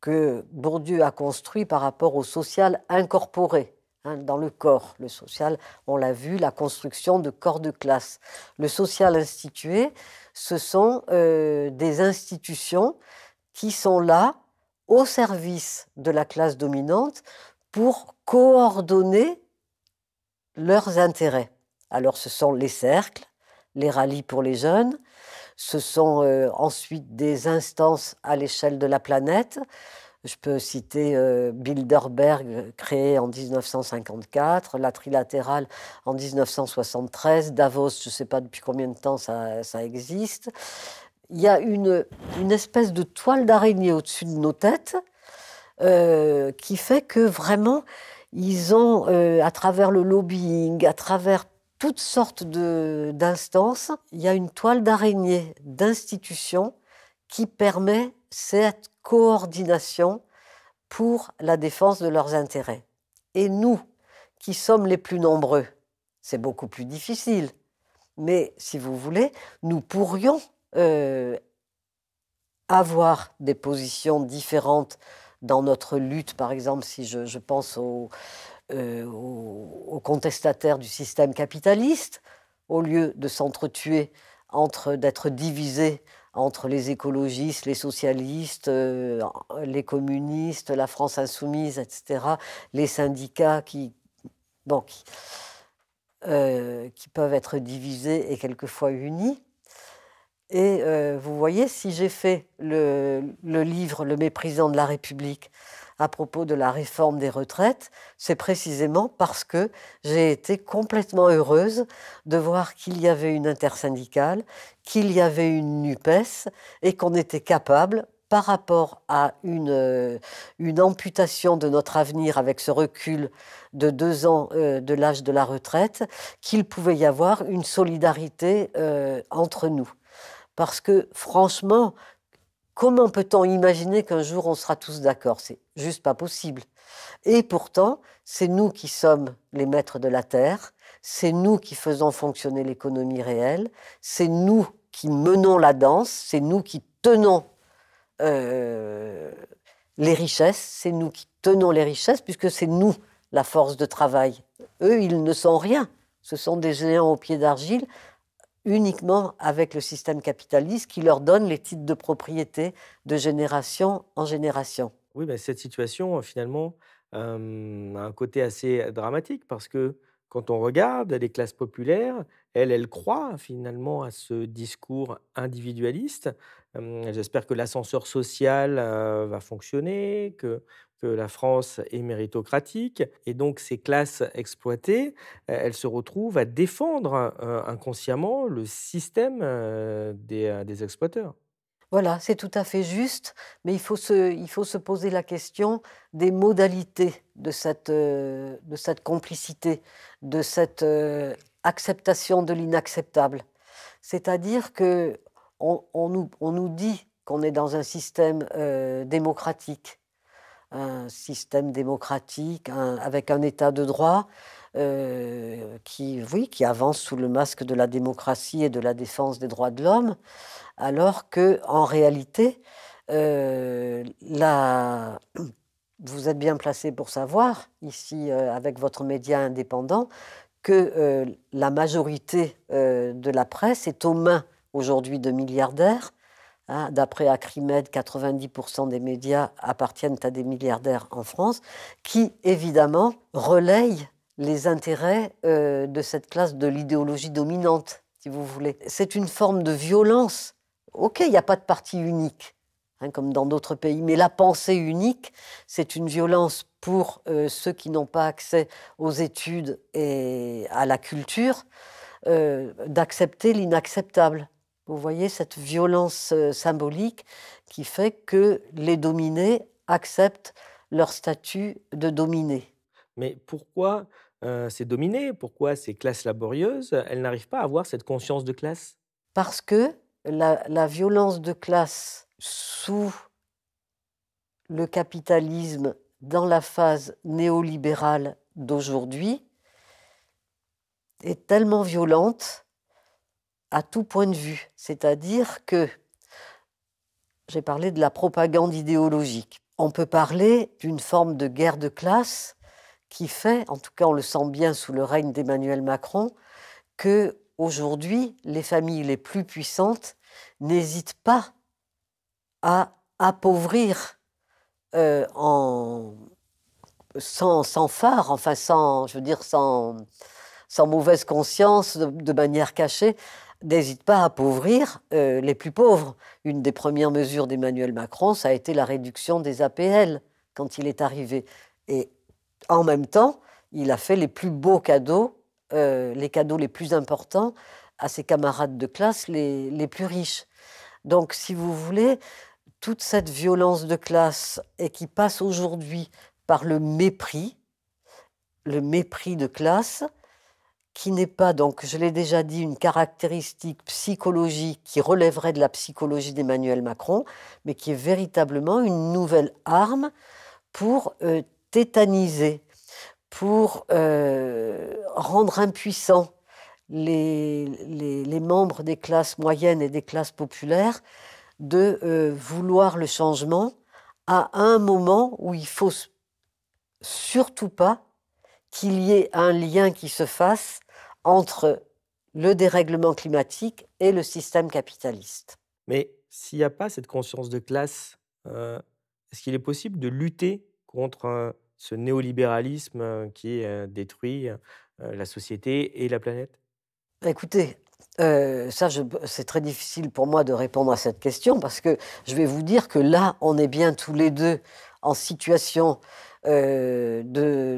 que Bourdieu a construit par rapport au social incorporé Hein, dans le corps. Le social, on l'a vu, la construction de corps de classe. Le social institué, ce sont euh, des institutions qui sont là au service de la classe dominante pour coordonner leurs intérêts. Alors ce sont les cercles, les rallyes pour les jeunes, ce sont euh, ensuite des instances à l'échelle de la planète, je peux citer euh, Bilderberg, euh, créé en 1954, la trilatérale en 1973, Davos, je ne sais pas depuis combien de temps ça, existe. Il y a une, espèce de toile d'araignée au-dessus de nos têtes euh, qui fait que vraiment, ils ont, à travers le lobbying, à travers toutes sortes d'instances, il y a une toile d'araignée d'institutions qui permet cette coordination pour la défense de leurs intérêts. Et nous, qui sommes les plus nombreux, c'est beaucoup plus difficile. Mais si vous voulez, nous pourrions euh, avoir des positions différentes dans notre lutte, par exemple, si je, pense aux, euh, contestataires du système capitaliste, au lieu de s'entretuer entre d'être divisés entre les écologistes, les socialistes, euh, les communistes, la France insoumise, etc., les syndicats qui, euh, qui, peuvent être divisés et quelquefois unis. Et euh, vous voyez, si j'ai fait le livre Le méprisant de la République, à propos de la réforme des retraites, c'est précisément parce que j'ai été complètement heureuse de voir qu'il y avait une intersyndicale, qu'il y avait une NUPES et qu'on était capable, par rapport à une, euh, amputation de notre avenir avec ce recul de deux ans euh, de l'âge de la retraite, qu'il pouvait y avoir une solidarité euh, entre nous. Parce que franchement, Comment peut-on imaginer qu'un jour on sera tous d'accord C'est juste pas possible. Et pourtant, c'est nous qui sommes les maîtres de la Terre, c'est nous qui faisons fonctionner l'économie réelle, c'est nous qui menons la danse, c'est nous qui tenons euh, les richesses, c'est nous qui tenons les richesses, puisque c'est nous la force de travail. Eux, ils ne sont rien. Ce sont des géants aux pieds d'argile uniquement avec le système capitaliste qui leur donne les titres de propriété de génération en génération.
Oui, mais ben, cette situation, euh, finalement, euh, a un côté assez dramatique parce que quand on regarde les classes populaires, elles, elles croient finalement à ce discours individualiste. J'espère euh, que l'ascenseur social va fonctionner, que que la France est méritocratique et donc ces classes exploitées, euh, elles se retrouvent à défendre euh, inconsciemment le système euh, des, exploiteurs.
Voilà, c'est tout à fait
juste, mais il faut, se, poser la question des
modalités de cette, complicité, de cette acceptation de l'inacceptable. C'est-à-dire que on, nous, dit qu'on est dans un système démocratique, un système démocratique, avec un état de droit euh, qui, oui, qui avance sous le masque de la démocratie et de la défense des droits de l'homme, alors que en réalité, euh, vous êtes bien placé pour savoir ici euh, avec votre média indépendant que la majorité de la presse est aux mains aujourd'hui de milliardaires Hein, d'après Acrimed, 90% des médias appartiennent à des milliardaires en France, qui évidemment relayent les intérêts euh, de cette classe de l'idéologie dominante, si vous voulez. C'est une forme de violence. Ok, il n'y a pas de parti unique, hein, comme dans d'autres pays, mais la pensée unique, c'est une violence pour euh, ceux qui n'ont pas accès aux études et à la culture, euh, d'accepter l'inacceptable. Vous voyez cette violence euh, symbolique qui fait que les dominés acceptent leur statut
de dominés. Mais pourquoi euh, ces dominés, pourquoi ces classes laborieuses, elles n'arrivent pas à avoir cette conscience de classe
Parce que la, la violence de classe sous le capitalisme dans la phase néolibérale d'aujourd'hui est tellement violente à tout point de vue. C'est-à-dire que j'ai parlé de la propagande idéologique. On peut parler d'une forme de guerre de classe qui fait, en tout cas on le sent bien sous le règne d'Emmanuel Macron, que aujourd'hui les familles les plus puissantes n'hésitent pas à appauvrir euh, sans, phare, enfin sans, je veux dire, sans, mauvaise conscience, de manière cachée, n'hésite pas à appauvrir euh, les plus pauvres. Une des premières mesures d'Emmanuel Macron, ça a été la réduction des APL quand il est arrivé. Et en même temps, il a fait les plus beaux cadeaux, euh, les cadeaux les plus importants à ses camarades de classe les, les plus riches. Donc, si vous voulez, toute cette violence de classe et qui passe aujourd'hui par le mépris, le mépris de classe, qui n'est pas, donc je l'ai déjà dit, une caractéristique psychologique qui relèverait de la psychologie d'Emmanuel Macron, mais qui est véritablement une nouvelle arme pour euh, tétaniser, pour euh, rendre impuissants les, membres des classes moyennes et des classes populaires de euh, vouloir le changement à un moment où il faut surtout pas qu'il y ait un lien qui se fasse entre
le dérèglement climatique et le système capitaliste. Mais s'il n'y a pas cette conscience de classe, euh, est-ce qu'il est possible de lutter contre euh, ce néolibéralisme euh, qui détruit la société et la planète
bah, Écoutez, ça, c'est très difficile pour moi de répondre à cette question parce que je vais vous dire que là, on est bien tous les deux en situation de,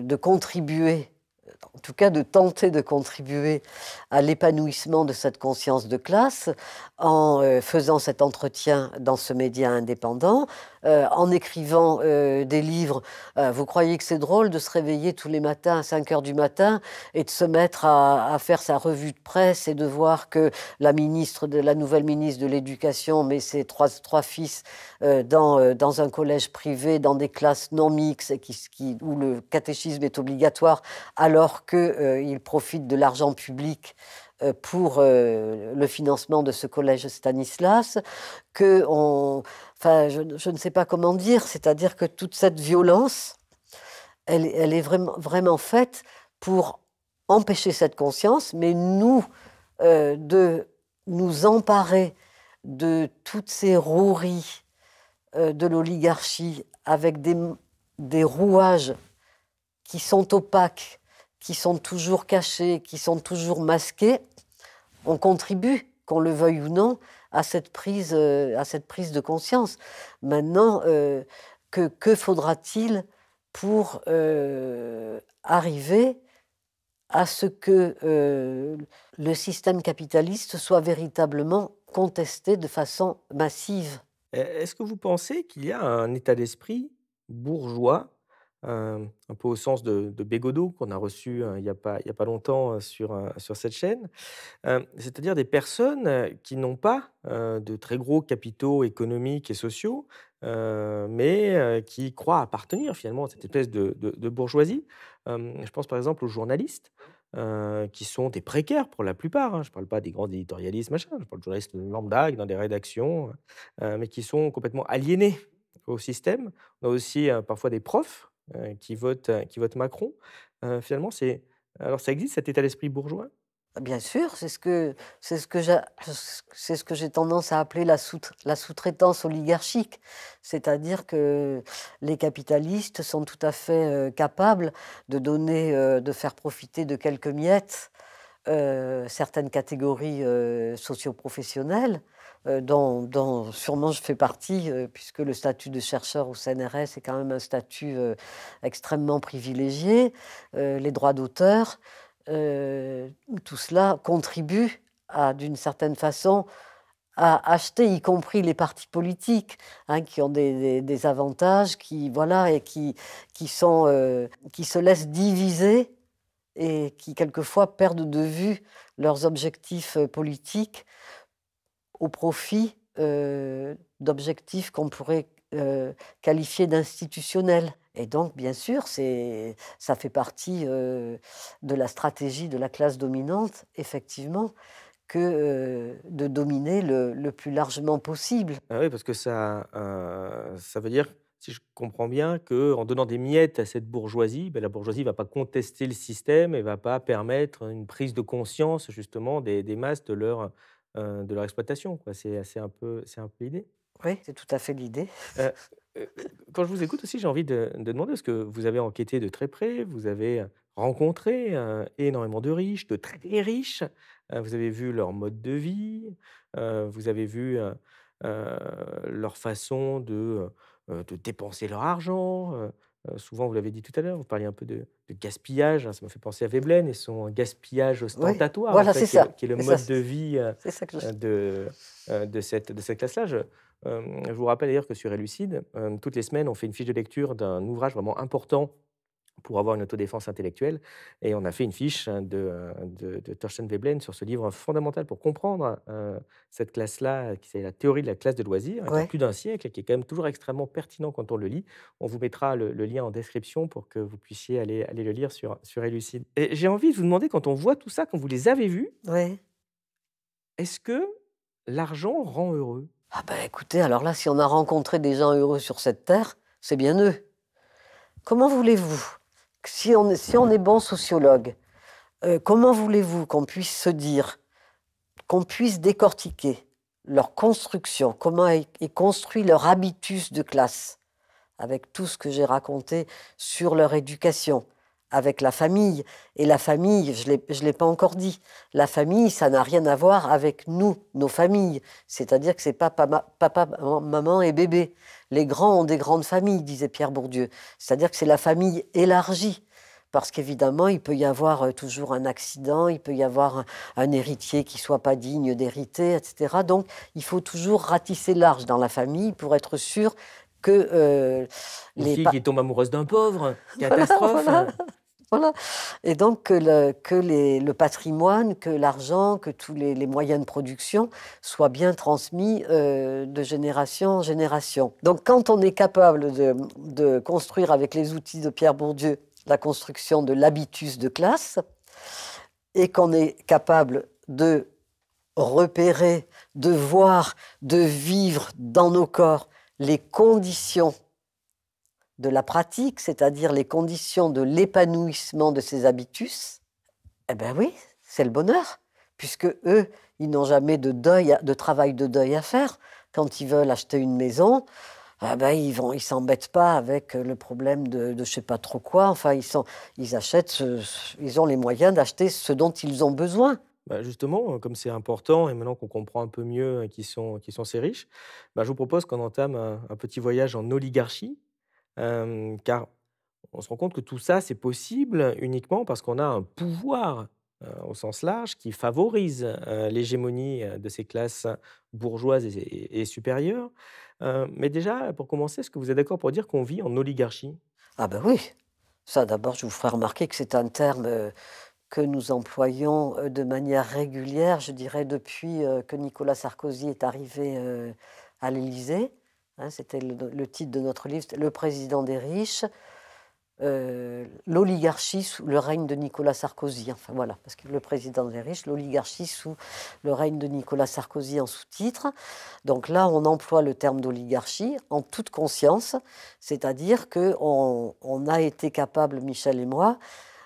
de, contribuer en tout cas de tenter de contribuer à l'épanouissement de cette conscience de classe en euh, faisant cet entretien dans ce média indépendant, euh, en écrivant euh, des livres. Euh, vous croyez que c'est drôle de se réveiller tous les matins à 5 heures du matin et de se mettre à, faire sa revue de presse et de voir que la nouvelle ministre de l'Éducation met ses trois, fils dans, un collège privé, dans des classes non mixtes où le catéchisme est obligatoire, alors qu'ils profitent de l'argent public euh, pour euh, le financement de ce collège Stanislas, que on, enfin, je, ne sais pas comment dire, c'est-à-dire que toute cette violence, elle, est vraiment, faite pour empêcher cette conscience, mais nous, euh, de nous emparer de toutes ces roueries de l'oligarchie avec des rouages qui sont opaques, qui sont toujours cachés, qui sont toujours masqués, on contribue, qu'on le veuille ou non, à cette prise, euh, à cette prise de conscience. Maintenant, euh, que, faudra-t-il pour euh, arriver à ce que le système capitaliste soit véritablement contesté de façon massive
Est-ce que vous pensez qu'il y a un état d'esprit bourgeois euh, un peu au sens de, de qu'on a reçu euh, il n'y a, pas, longtemps euh, sur, cette chaîne, c'est-à-dire des personnes qui n'ont pas de très gros capitaux économiques et sociaux, mais qui croient appartenir finalement à cette espèce de, bourgeoisie. je pense par exemple aux journalistes. qui sont des précaires pour la plupart. Hein. Je ne parle pas des grands éditorialistes, machin. Je parle de journalistes lambda dans des rédactions, mais qui sont complètement aliénés au système. On a aussi parfois des profs euh, qui votent, euh, qui Macron, euh, finalement, c'est. Alors, ça existe cet état d'esprit bourgeois ah, Bien sûr, c'est ce que c'est ce que c'est ce que j'ai tendance
à appeler la sous la sous-traitance oligarchique, c'est-à-dire que les capitalistes sont tout à fait capables de donner, de faire profiter de quelques miettes certaines catégories socioprofessionnelles euh, dont, sûrement je fais partie, euh, puisque le statut de chercheur au CNRS est quand même un statut euh, extrêmement privilégié, les droits d'auteur, tout cela contribue à, d'une certaine façon, à acheter, y compris les partis politiques, hein, qui ont des, avantages, qui voilà et qui se laissent diviser et qui quelquefois perdent de vue leurs objectifs politiques au profit euh, d'objectifs qu'on pourrait euh, qualifier d'institutionnels. Et donc, bien sûr, ça fait partie euh, de la stratégie de la classe dominante, effectivement, que de dominer le, plus largement possible.
Ah oui, parce que ça, ça veut dire si je comprends bien, qu'en donnant des miettes à cette bourgeoisie, ben, la bourgeoisie ne va pas contester le système et ne va pas permettre une prise de conscience justement des masses de leur euh, de leur exploitation. C'est un peu, un peu l'idée. Oui, c'est tout à fait l'idée. Euh, euh, quand je vous écoute aussi, j'ai envie de, demander, parce que vous avez enquêté de très près, vous avez rencontré énormément de riches, de très riches, vous avez vu leur mode de vie, vous avez vu leur façon de dépenser leur argent, euh, souvent, vous l'avez dit tout à l'heure, vous parliez un peu de, gaspillage. Hein, ça m'a fait penser à Veblen et son gaspillage ostentatoire, qui, Est, le mode de vie euh, euh, de, de, cette, de cette classe-là. Je, vous rappelle d'ailleurs que sur Elucide, toutes les semaines, on fait une fiche de lecture d'un ouvrage vraiment important pour avoir une autodéfense intellectuelle. Et on a fait une fiche hein, euh, de, de, de Veblen sur ce livre fondamental pour comprendre euh, cette classe-là, qui c'est la théorie de la classe de loisirs, plus d'un siècle, qui est quand même toujours extrêmement pertinent quand on le lit. On vous mettra le, lien en description pour que vous puissiez aller, aller le lire sur, sur Elucide. Et j'ai envie de vous demander, quand on voit tout ça, quand vous les avez vus, ouais. est-ce que l'argent rend heureux ah ben écoutez,
alors là, si on a rencontré des gens heureux sur cette terre, c'est bien eux. Comment voulez-vous si on, est bon sociologue, euh, comment voulez-vous qu'on puisse se dire, qu'on puisse décortiquer leur construction, comment est construit leur habitus de classe, avec tout ce que j'ai raconté sur leur éducation, avec la famille. Et la famille, je ne l'ai pas encore dit, la famille, ça n'a rien à voir avec nous, nos familles. C'est-à-dire que c'est pas papa, maman et bébé. Les grands ont des grandes familles, disait Pierre Bourdieu. C'est-à-dire que c'est la famille élargie parce qu'évidemment, il peut y avoir euh, toujours un accident, il peut y avoir un, héritier qui soit pas digne d'hériter, etc. Donc, il faut toujours ratisser large dans la famille pour être sûr que euh,
les filles qui tombent amoureuses d'un pauvre, catastrophe.
Voilà. Et donc que le, que le patrimoine, que l'argent, que tous les, moyens de production soient bien transmis euh, de génération en génération. Donc quand on est capable de construire avec les outils de Pierre Bourdieu la construction de l'habitus de classe, et qu'on est capable de repérer, de voir, de vivre dans nos corps les conditions de la pratique, c'est-à-dire les conditions de l'épanouissement de ces habitus, eh bien oui, c'est le bonheur, puisque eux, ils n'ont jamais de de travail de deuil à faire. Quand ils veulent acheter une maison, ah ben ils vont, ils s'embêtent pas avec le problème de, de je sais pas trop
quoi. Enfin, ils achètent, ils ont les moyens d'acheter ce dont ils ont besoin. Bah, justement, euh, comme c'est important et maintenant qu'on comprend un peu mieux euh, qui sont, qui sont ces riches, bah, je vous propose qu'on entame un, petit voyage en oligarchie car on se rend compte que tout ça, c'est possible uniquement parce qu'on a un pouvoir au sens large qui favorise l'hégémonie de ces classes bourgeoises et, et supérieures. mais déjà, pour commencer, est-ce que vous êtes d'accord pour dire qu'on vit en oligarchie Ah ben oui.
Ça, d'abord, je vous ferai remarquer que c'est un terme que nous employons de manière régulière, je dirais, depuis que Nicolas Sarkozy est arrivé à l'Élysée. Hein, c'était le, titre de notre livre, Le président des riches, euh, l'oligarchie sous le règne de Nicolas Sarkozy. Enfin voilà, parce que le président des riches, l'oligarchie sous le règne de Nicolas Sarkozy en sous-titre. Donc là, on emploie le terme d'oligarchie en toute conscience, c'est-à-dire qu'on on a été capable, Michel et moi,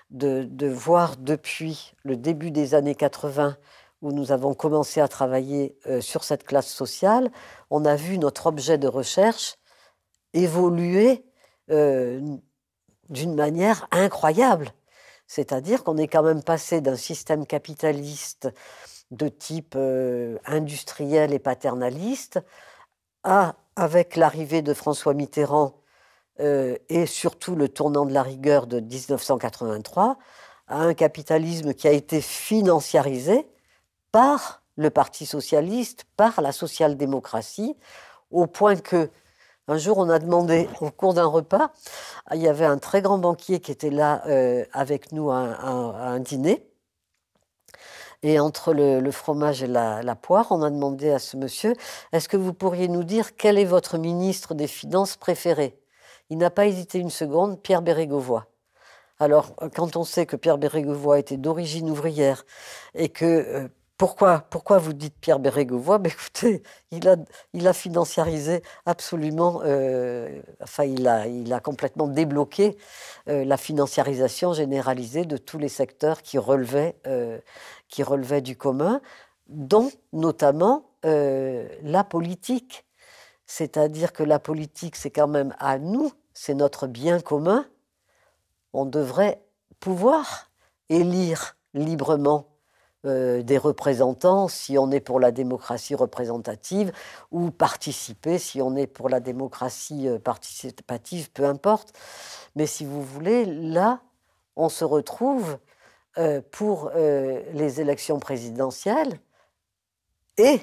de voir depuis le début des années 80 où nous avons commencé à travailler euh, sur cette classe sociale, on a vu notre objet de recherche évoluer euh, d'une manière incroyable. C'est-à-dire qu'on est quand même passé d'un système capitaliste de type euh, industriel et paternaliste à, avec l'arrivée de François Mitterrand et surtout le tournant de la rigueur de 1983, à un capitalisme qui a été financiarisé par le Parti socialiste, par la social-démocratie, au point que un jour, on a demandé, au cours d'un repas, il y avait un très grand banquier qui était là euh, avec nous à un, dîner. Et entre le, fromage et la, poire, on a demandé à ce monsieur, est-ce que vous pourriez nous dire quel est votre ministre des Finances préféré Il n'a pas hésité une seconde, Pierre Bérégovoy. Alors, euh, quand on sait que Pierre Bérégovoy était d'origine ouvrière et que euh, pourquoi, pourquoi vous dites Pierre Bérégovoy ben, Écoutez, il a, il a financiarisé absolument, euh, enfin, il a, il a complètement débloqué euh, la financiarisation généralisée de tous les secteurs qui relevaient, euh, qui relevaient du commun, dont notamment la politique. C'est-à-dire que la politique, c'est quand même à nous, c'est notre bien commun. On devrait pouvoir élire librement euh, des représentants si on est pour la démocratie représentative ou participer si on est pour la démocratie euh, participative, peu importe. Mais si vous voulez, là, on se retrouve euh, pour les élections présidentielles et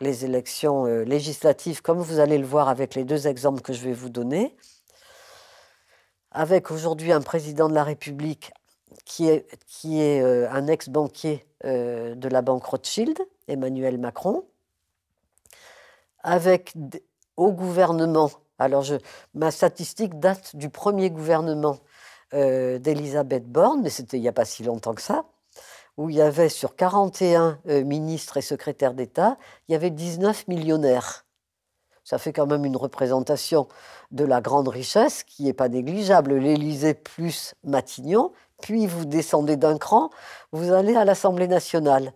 les élections législatives, comme vous allez le voir avec les deux exemples que je vais vous donner, avec aujourd'hui un président de la République qui est, qui est un ex-banquier euh, de la banque Rothschild, Emmanuel Macron, avec au gouvernement, alors ma statistique date du premier gouvernement euh, d'Elisabeth Borne, mais c'était il n'y a pas si longtemps que ça, où il y avait sur 41 euh, ministres et secrétaires d'État, il y avait 19 millionnaires. Ça fait quand même une représentation de la grande richesse qui n'est pas négligeable. L'Élysée plus Matignon, puis vous descendez d'un cran, vous allez à l'Assemblée nationale.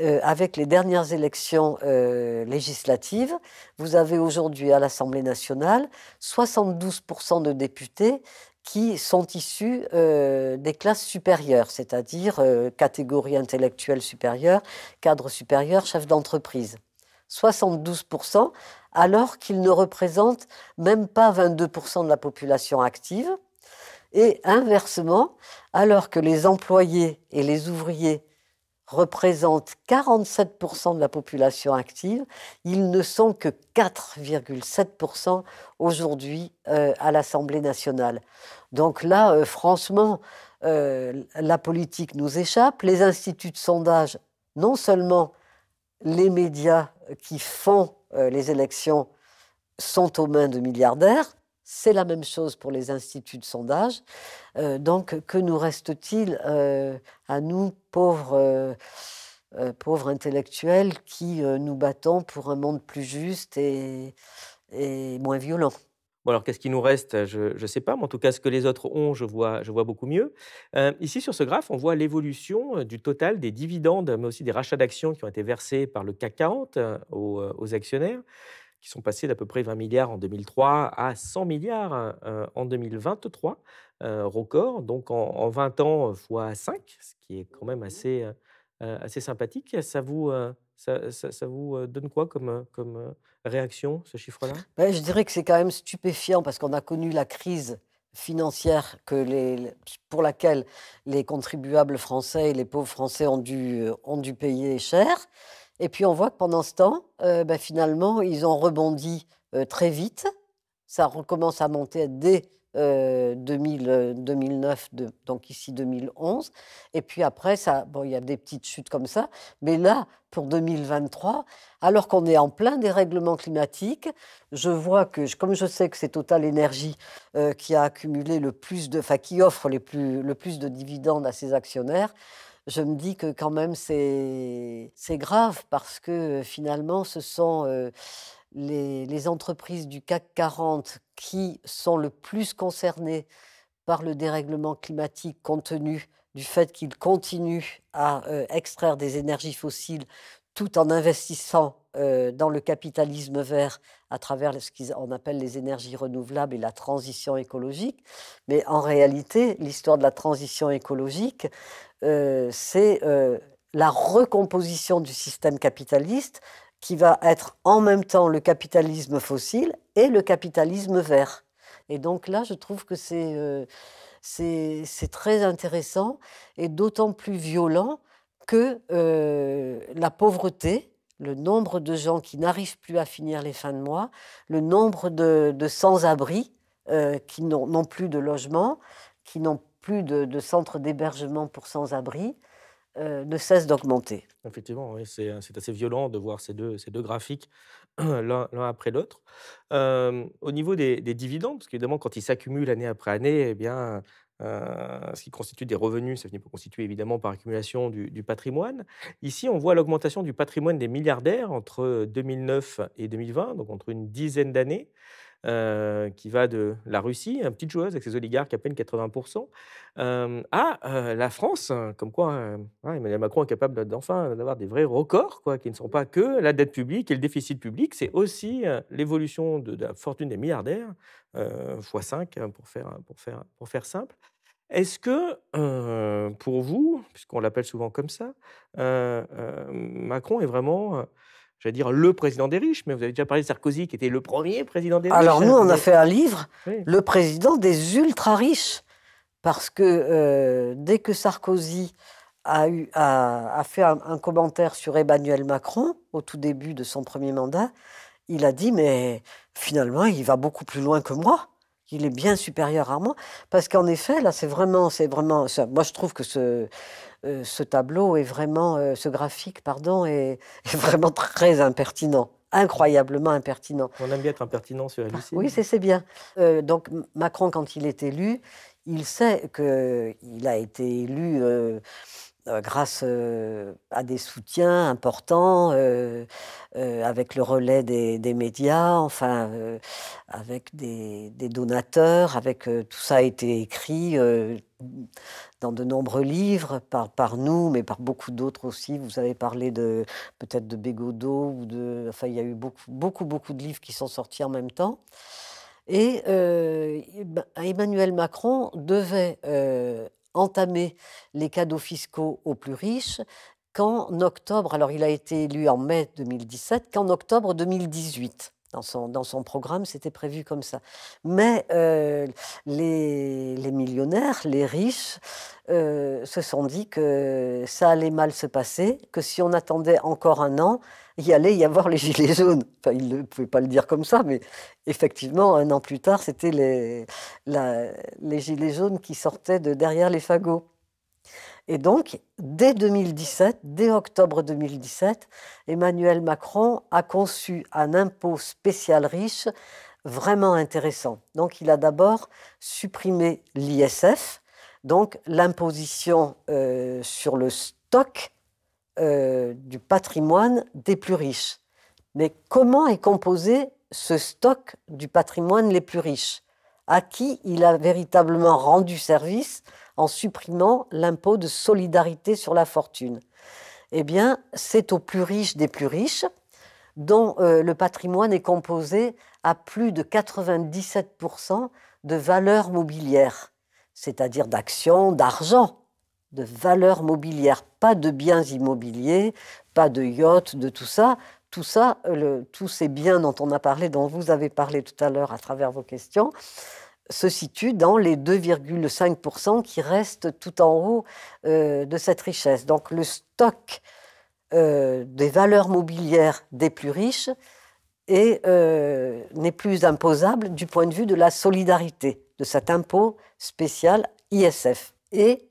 Euh, avec les dernières élections euh, législatives, vous avez aujourd'hui à l'Assemblée nationale 72% de députés qui sont issus euh, des classes supérieures, c'est-à-dire catégorie intellectuelle supérieure, cadre supérieur, chef d'entreprise. 72%, alors qu'ils ne représentent même pas 22% de la population active. Et inversement, alors que les employés et les ouvriers représentent 47% de la population active, ils ne sont que 4,7% aujourd'hui euh, à l'Assemblée nationale. Donc là, euh, franchement, euh, la politique nous échappe. Les instituts de sondage, non seulement les médias qui font les élections sont aux mains de milliardaires, c'est la même chose pour les instituts de sondage. Euh, donc, que nous reste-t-il euh, à nous, pauvres, euh, pauvres intellectuels, qui nous battons pour un monde plus juste et,
moins violent alors, qu'est-ce qui nous reste Je ne sais pas, mais en tout cas, ce que les autres ont, je vois, je vois beaucoup mieux. ici, sur ce graphe, on voit l'évolution du total des dividendes, mais aussi des rachats d'actions qui ont été versés par le CAC 40 aux actionnaires qui sont passés d'à peu près 20 milliards en 2003 à 100 milliards euh, en 2023, euh, record, donc en, 20 ans euh, fois 5, ce qui est quand même mmh assez, assez sympathique. Ça vous, ça, ça, vous donne quoi comme, comme réaction, ce chiffre-là
ben, Je dirais que c'est quand même stupéfiant parce qu'on a connu la crise financière que les, pour laquelle les contribuables français et les pauvres français ont dû, ont dû payer cher. Et puis on voit que pendant ce temps, euh, bah, finalement, ils ont rebondi euh, très vite. Ça recommence à monter dès 2000, euh, 2009, donc ici 2011. Et puis après, ça, bon, il y a des petites chutes comme ça. Mais là, pour 2023, alors qu'on est en plein dérèglement climatique, je vois que, comme je sais que c'est Total Energy qui a accumulé le plus de, enfin, qui offre le plus de dividendes à ses actionnaires, je me dis que quand même c'est grave parce que finalement ce sont les, entreprises du CAC 40 qui sont le plus concernées par le dérèglement climatique compte tenu du fait qu'ils continuent à extraire des énergies fossiles tout en investissant dans le capitalisme vert à travers ce qu'on appelle les énergies renouvelables et la transition écologique. Mais en réalité, l'histoire de la transition écologique, c'est la recomposition du système capitaliste qui va être en même temps le capitalisme fossile et le capitalisme vert. Et donc là, je trouve que c'est très intéressant et d'autant plus violent que euh, la pauvreté, le nombre de gens qui n'arrivent plus à finir les fins de mois, le nombre de, sans-abri euh, qui n'ont plus de logement, qui n'ont plus de, centre d'hébergement pour sans-abri, euh, ne cesse d'augmenter.
Effectivement, c'est assez violent de voir ces deux, ces deux graphiques l'un après l'autre. au niveau des, des, dividendes, parce qu'évidemment, quand ils s'accumulent année après année, eh bien, euh, ce qui constitue des revenus, ça finit pour constituer évidemment par accumulation du, patrimoine. Ici, on voit l'augmentation du patrimoine des milliardaires entre 2009 euh, et 2020, donc entre une dizaine d'années, euh, qui va de la Russie, une petite joueuse avec ses oligarques à peine 80%, à la France, comme quoi hein, Emmanuel Macron est capable d'avoir des vrais records, quoi, qui ne sont pas que la dette publique et le déficit public, c'est aussi l'évolution de, la fortune des milliardaires, fois 5 hein, pour faire simple. Est-ce que, pour vous, puisqu'on l'appelle souvent comme ça, Macron est vraiment, j'allais dire, le président des riches Mais vous avez déjà parlé de Sarkozy, qui était le premier président des riches. Alors nous, on a fait un livre, Le
président des ultra-riches, parce que dès que Sarkozy a, fait un, commentaire sur Emmanuel Macron, au tout début de son premier mandat, il a dit, mais finalement, il va beaucoup plus loin que moi il est bien supérieur à moi, parce qu'en effet, là, c'est vraiment, c'est vraiment, ça, moi je trouve que ce, euh, ce tableau est vraiment, euh, ce graphique, pardon, est, vraiment très impertinent, incroyablement impertinent. On aime bien
être impertinent sur Alice. Oui, c'est
bien. Euh, donc Macron, quand il est élu, il sait qu'il a été élu euh, grâce euh, à des soutiens importants, euh, avec le relais des, médias, enfin, avec des, donateurs, avec tout ça a été écrit dans de nombreux livres par, par nous, mais par beaucoup d'autres aussi. Vous avez parlé de peut-être de Bégodeau ou de, enfin, il y a eu beaucoup, beaucoup, beaucoup de livres qui sont sortis en même temps. Et Emmanuel Macron devait entamer les cadeaux fiscaux aux plus riches qu'en octobre, alors il a été élu en mai 2017, qu'en octobre 2018. Dans son, programme, c'était prévu comme ça. Mais euh, les, millionnaires, les riches, euh, se sont dit que ça allait mal se passer, que si on attendait encore un an, il allait y avoir les gilets jaunes. Enfin, ils ne pouvait pas le dire comme ça, mais effectivement, un an plus tard, c'était les, les, gilets jaunes qui sortaient de derrière les fagots. Et donc, dès 2017, dès octobre 2017, Emmanuel Macron a conçu un impôt spécial riche vraiment intéressant. Donc, il a d'abord supprimé l'ISF, donc l'imposition euh, sur le stock euh, du patrimoine des plus riches. Mais comment est composé ce stock du patrimoine les plus riches à qui il a véritablement rendu service en supprimant l'impôt de solidarité sur la fortune Eh bien, c'est aux plus riches des plus riches, dont euh, le patrimoine est composé à plus de 97% de valeurs mobilières, c'est-à-dire d'actions, d'argent, de valeurs mobilières, pas de biens immobiliers, pas de yachts, de tout ça, tout ça, euh, le, tous ces biens dont on a parlé, dont vous avez parlé tout à l'heure à travers vos questions, se situe dans les 2,5% qui restent tout en haut euh, de cette richesse. Donc le stock euh, des valeurs mobilières des plus riches n'est plus imposable du point de vue de la solidarité, de cet impôt spécial ISF. Et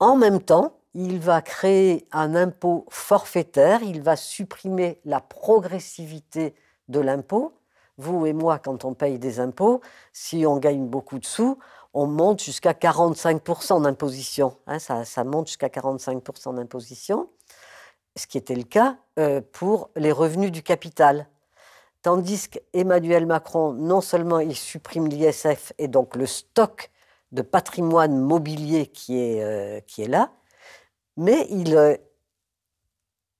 en même temps, il va créer un impôt forfaitaire, il va supprimer la progressivité de l'impôt. Vous et moi, quand on paye des impôts, si on gagne beaucoup de sous, on monte jusqu'à 45% d'imposition. Hein, ça, monte jusqu'à 45% d'imposition, ce qui était le cas euh, pour les revenus du capital. Tandis qu'Emmanuel Macron, non seulement il supprime l'ISF et donc le stock de patrimoine mobilier qui est euh, là, mais il, euh,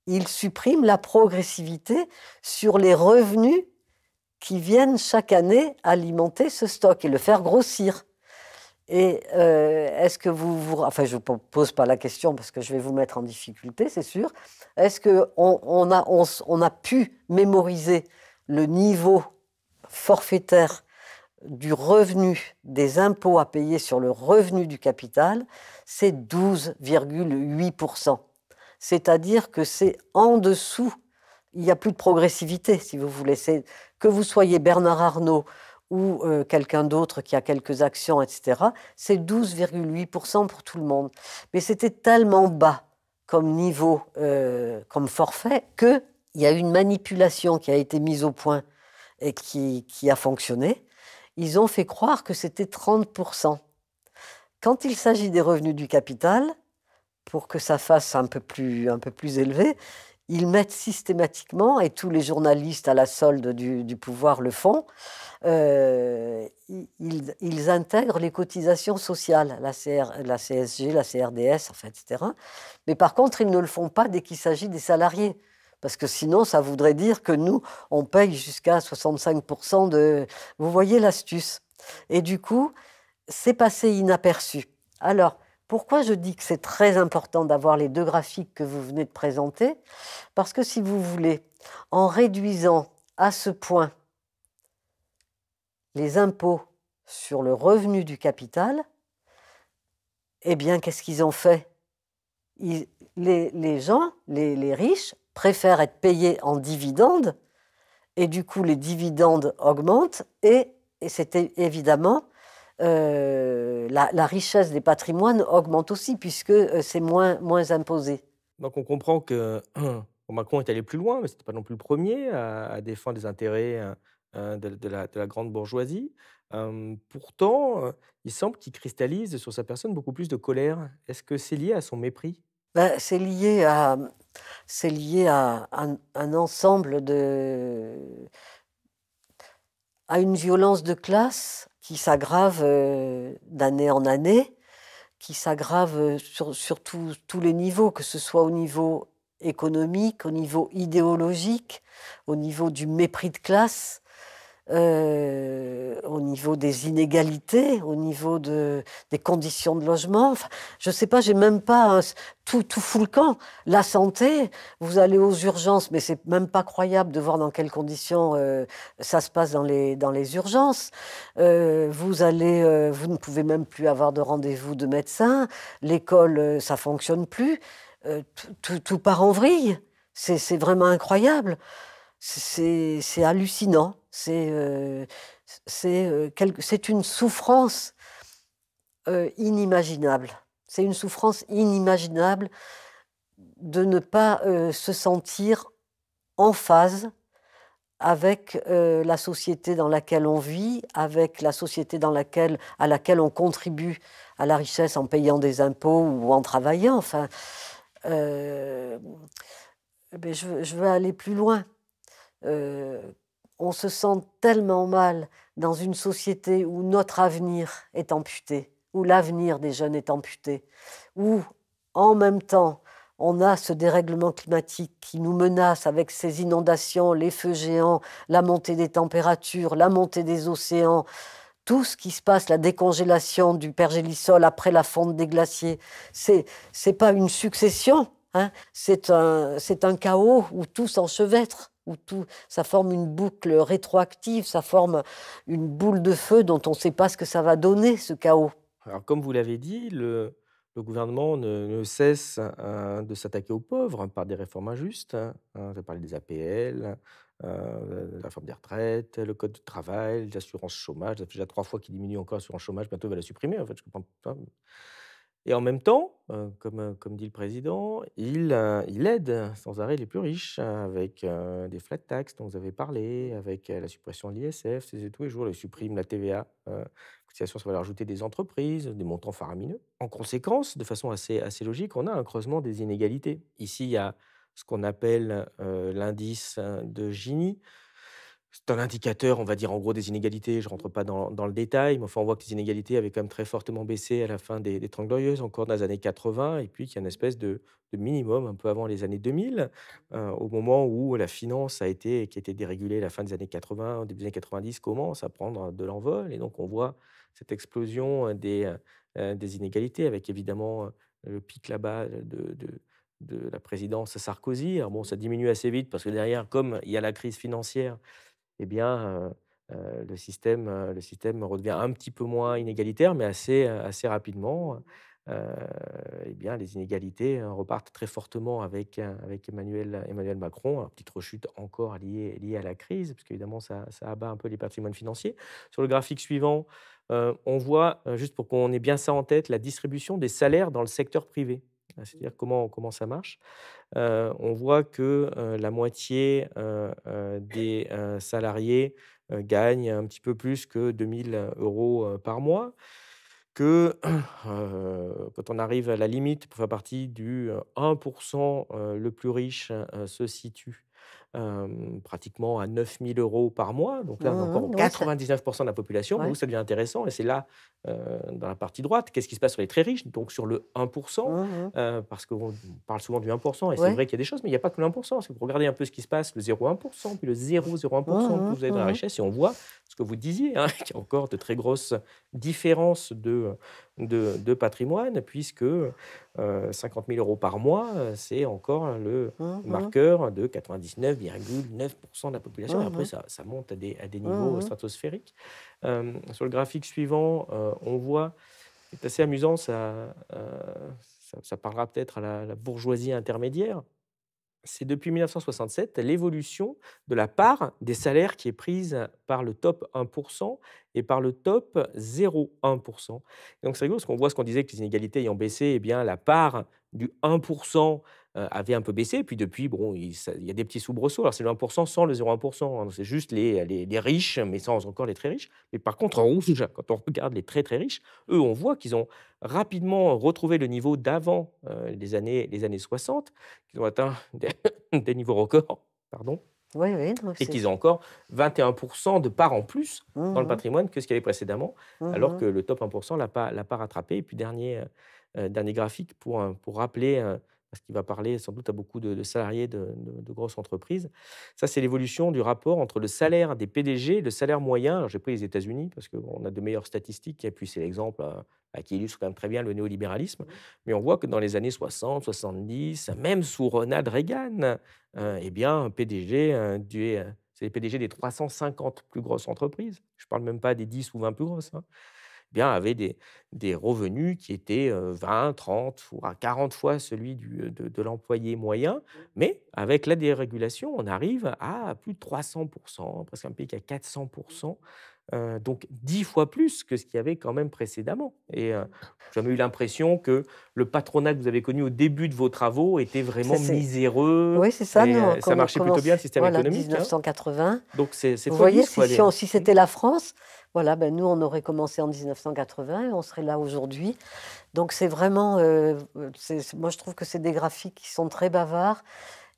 il supprime la progressivité sur les revenus qui viennent chaque année alimenter ce stock et le faire grossir. Et euh, est-ce que vous, vous, Enfin, je ne vous pose pas la question parce que je vais vous mettre en difficulté, c'est sûr. Est-ce qu'on on a, a pu mémoriser le niveau forfaitaire du revenu des impôts à payer sur le revenu du capital, c'est 12,8%. C'est-à-dire que c'est en dessous, il n'y a plus de progressivité, si vous voulez. Que vous soyez Bernard Arnault ou euh, quelqu'un d'autre qui a quelques actions, etc., c'est 12,8% pour tout le monde. Mais c'était tellement bas comme niveau, euh, comme forfait, qu'il y a une manipulation qui a été mise au point et qui a fonctionné ils ont fait croire que c'était 30%. Quand il s'agit des revenus du capital, pour que ça fasse un peu plus, un peu plus élevé, ils mettent systématiquement, et tous les journalistes à la solde du, pouvoir le font, euh, ils, intègrent les cotisations sociales, la, la CSG, la CRDS, etc. Mais par contre, ils ne le font pas dès qu'il s'agit des salariés. Parce que sinon, ça voudrait dire que nous, on paye jusqu'à 65% de... Vous voyez l'astuce. Et du coup, c'est passé inaperçu. Alors, pourquoi je dis que c'est très important d'avoir les deux graphiques que vous venez de présenter Parce que si vous voulez, en réduisant à ce point les impôts sur le revenu du capital, eh bien, qu'est-ce qu'ils ont fait les, gens, les riches, préfèrent être payés en dividendes, et du coup les dividendes augmentent, et, et c'était évidemment euh, la, richesse des patrimoines augmente aussi, puisque euh, c'est moins, moins imposé.
Donc on comprend que Macron est allé plus loin, mais ce n'était pas non plus le premier à, défendre les intérêts euh, de, la, grande bourgeoisie. Hum, pourtant, il semble qu'il cristallise sur sa personne beaucoup plus de colère. Est-ce que c'est lié à son mépris
ben, C'est lié à, c'est lié à un, ensemble de. à une violence de classe qui s'aggrave euh, d'année en année, qui s'aggrave euh, sur, tous les niveaux, que ce soit au niveau économique, au niveau idéologique, au niveau du mépris de classe euh, au niveau des inégalités, au niveau de, des conditions de logement. Enfin, je ne sais pas, j'ai même pas tout, tout fout le camp. La santé, vous allez aux urgences, mais c'est même pas croyable de voir dans quelles conditions euh, ça se passe dans les, dans les urgences. Euh, vous allez, euh, vous ne pouvez même plus avoir de rendez-vous de médecin. L'école, euh, ça fonctionne plus. Tout, tout, part en vrille. C'est vraiment incroyable. C'est hallucinant. Euh, euh, c'est une souffrance euh, inimaginable. C'est une souffrance inimaginable de ne pas se sentir en phase avec la société dans laquelle on vit, avec la société à laquelle on contribue à la richesse en payant des impôts ou en travaillant. Enfin, ben, je, veux aller plus loin on se sent tellement mal dans une société où notre avenir est amputé, où l'avenir des jeunes est amputé, où en même temps on a ce dérèglement climatique qui nous menace avec ces inondations, les feux géants, la montée des températures, la montée des océans, tout ce qui se passe, la décongélation du pergélisol après la fonte des glaciers. C'est c'est pas une succession, hein, c'est un chaos où tout s'enchevêtre où tout, ça forme une boucle rétroactive, ça forme une boule de feu dont on ne sait pas ce que ça va donner, ce chaos.
Alors, comme vous l'avez dit, le, gouvernement ne, cesse hein, de s'attaquer aux pauvres par des réformes injustes. Hein, J'ai parlé des APL, euh, la réforme des retraites, le code du travail, l'assurance chômage. Ça fait déjà trois fois qu'il diminue encore l'assurance chômage. Bientôt, il va la supprimer. En fait, je comprends pas. Et en même temps, euh, comme, euh, comme, dit le président, il, euh, il, aide hein, sans arrêt les plus riches hein, avec des flat taxes dont vous avez parlé, avec la suppression de l'ISF, c'est tous les jours, il supprime la TVA, hein. cotisation sur valeur ajoutée des entreprises, des montants faramineux. En conséquence, de façon assez, assez logique, on a un creusement des inégalités. Ici, il y a ce qu'on appelle l'indice de Gini, c'est un indicateur, on va dire en gros, des inégalités. Je ne rentre pas dans, le détail, mais on voit que les inégalités avaient quand même très fortement baissé à la fin des, des Glorieuses, encore dans les années 80, et puis qu'il y a une espèce de, minimum un peu avant les années 2000, euh, au moment où la finance a été, qui a été dérégulée à la fin des années 80, début des années 90, commence à prendre de l'envol. Et donc, on voit cette explosion euh, euh, des, inégalités, avec évidemment le pic là-bas de, de la présidence Sarkozy. Alors bon, ça diminue assez vite parce que derrière, comme il y a la crise financière, eh bien, le, système, le système redevient un petit peu moins mmh. inégalitaire, mais assez, assez rapidement. eh bien, les inégalités repartent très fortement avec, avec Emmanuel, Macron. Une hein, petite rechute encore liée, liée à la crise, parce qu'évidemment, ça, abat un peu les patrimoines financiers. Sur le graphique suivant, on voit, juste pour qu'on ait bien ça en tête, la distribution des salaires dans le secteur privé c'est-à-dire comment, comment ça marche. on voit que la moitié des salariés gagnent un petit peu plus que 2000 euros par mois, que quand on arrive à la limite pour faire partie du 1% le plus riche se situe pratiquement à 9 000 euros par mois. Donc là, mmh, encore 99% mmh, de la population. Ouais. Donc ça devient intéressant. Et c'est là, dans la partie droite, qu'est-ce qui se passe sur les très riches Donc sur le 1%, mmh, euh, parce qu'on parle souvent du 1%, et c'est vrai qu'il y a des choses, mais il n'y a pas que le 1%. Si vous regardez un peu ce qui se passe, le 0,1%, puis le 0,01% que vous avez dans la richesse, et on voit ce que vous disiez, hein, qu'il y a encore de très grosses différences de de, patrimoine, puisque 50 euh, 000 euros par mois, euh, c'est encore le ah, marqueur de 99,9% de la population. Et ah, après, ça, monte à des, ah, niveaux stratosphériques. Euh, sur le graphique suivant, on voit, c'est assez amusant, ça, parlera peut-être à la bourgeoisie intermédiaire c'est depuis 1967 l'évolution de la part des salaires qui est prise par le top 1% et par le top 0,1%. Donc c'est rigolo parce qu'on voit ce qu'on disait que les inégalités ayant baissé, eh bien la part du 1% euh, avait un peu baissé. puis depuis, bon, il, y a des petits soubresauts. Alors c'est le 1% sans le 0,1%. Hein. c'est juste les, les, riches, mais sans encore les très riches. Mais par contre, en rouge, quand on regarde les très très riches, eux, on voit qu'ils ont rapidement retrouvé le niveau d'avant euh, les, années, les années 60, qu'ils ont atteint des, niveaux records. Pardon. et qu'ils ont encore 21% de parts en plus dans le mmh patrimoine que ce qu'il y avait précédemment, alors mmh que le top 1% ne l'a pas, rattrapé. Et puis, dernier, euh, dernier graphique pour, pour rappeler parce qu'il va parler sans doute à beaucoup de, salariés de, grosses entreprises. Ça, c'est l'évolution du rapport entre le salaire des PDG et le salaire moyen. j'ai pris les États-Unis parce qu'on a de meilleures statistiques qui appuient l'exemple euh, qui illustre quand même très bien le néolibéralisme. Mmh Mais on voit que dans les années 60, 70, même sous Ronald Reagan, euh, eh bien, un PDG euh, c'est les PDG des 350 plus grosses entreprises. Je ne parle même pas des 10 ou 20 plus grosses. Hein avait bien, avaient des, des, revenus qui étaient 20, 30, voire 40 fois celui du, de, l'employé moyen. Mmh. Mais avec la dérégulation, on arrive à plus de 300%, presque un pays qui à 400%. Mmh. donc dix fois plus que ce qu'il y avait quand même précédemment. Et mmh. j'avais eu l'impression que le patronat que vous avez connu au début de vos travaux était vraiment miséreux. Oui, c'est ça. ça marchait plutôt bien le système voilà, 1980. Hein. Donc c'est Vous voyez, si, si
c'était la France, voilà, ben nous, on aurait commencé en 1980 et on serait là aujourd'hui. Donc c'est vraiment, euh, moi je trouve que c'est des graphiques qui sont très bavards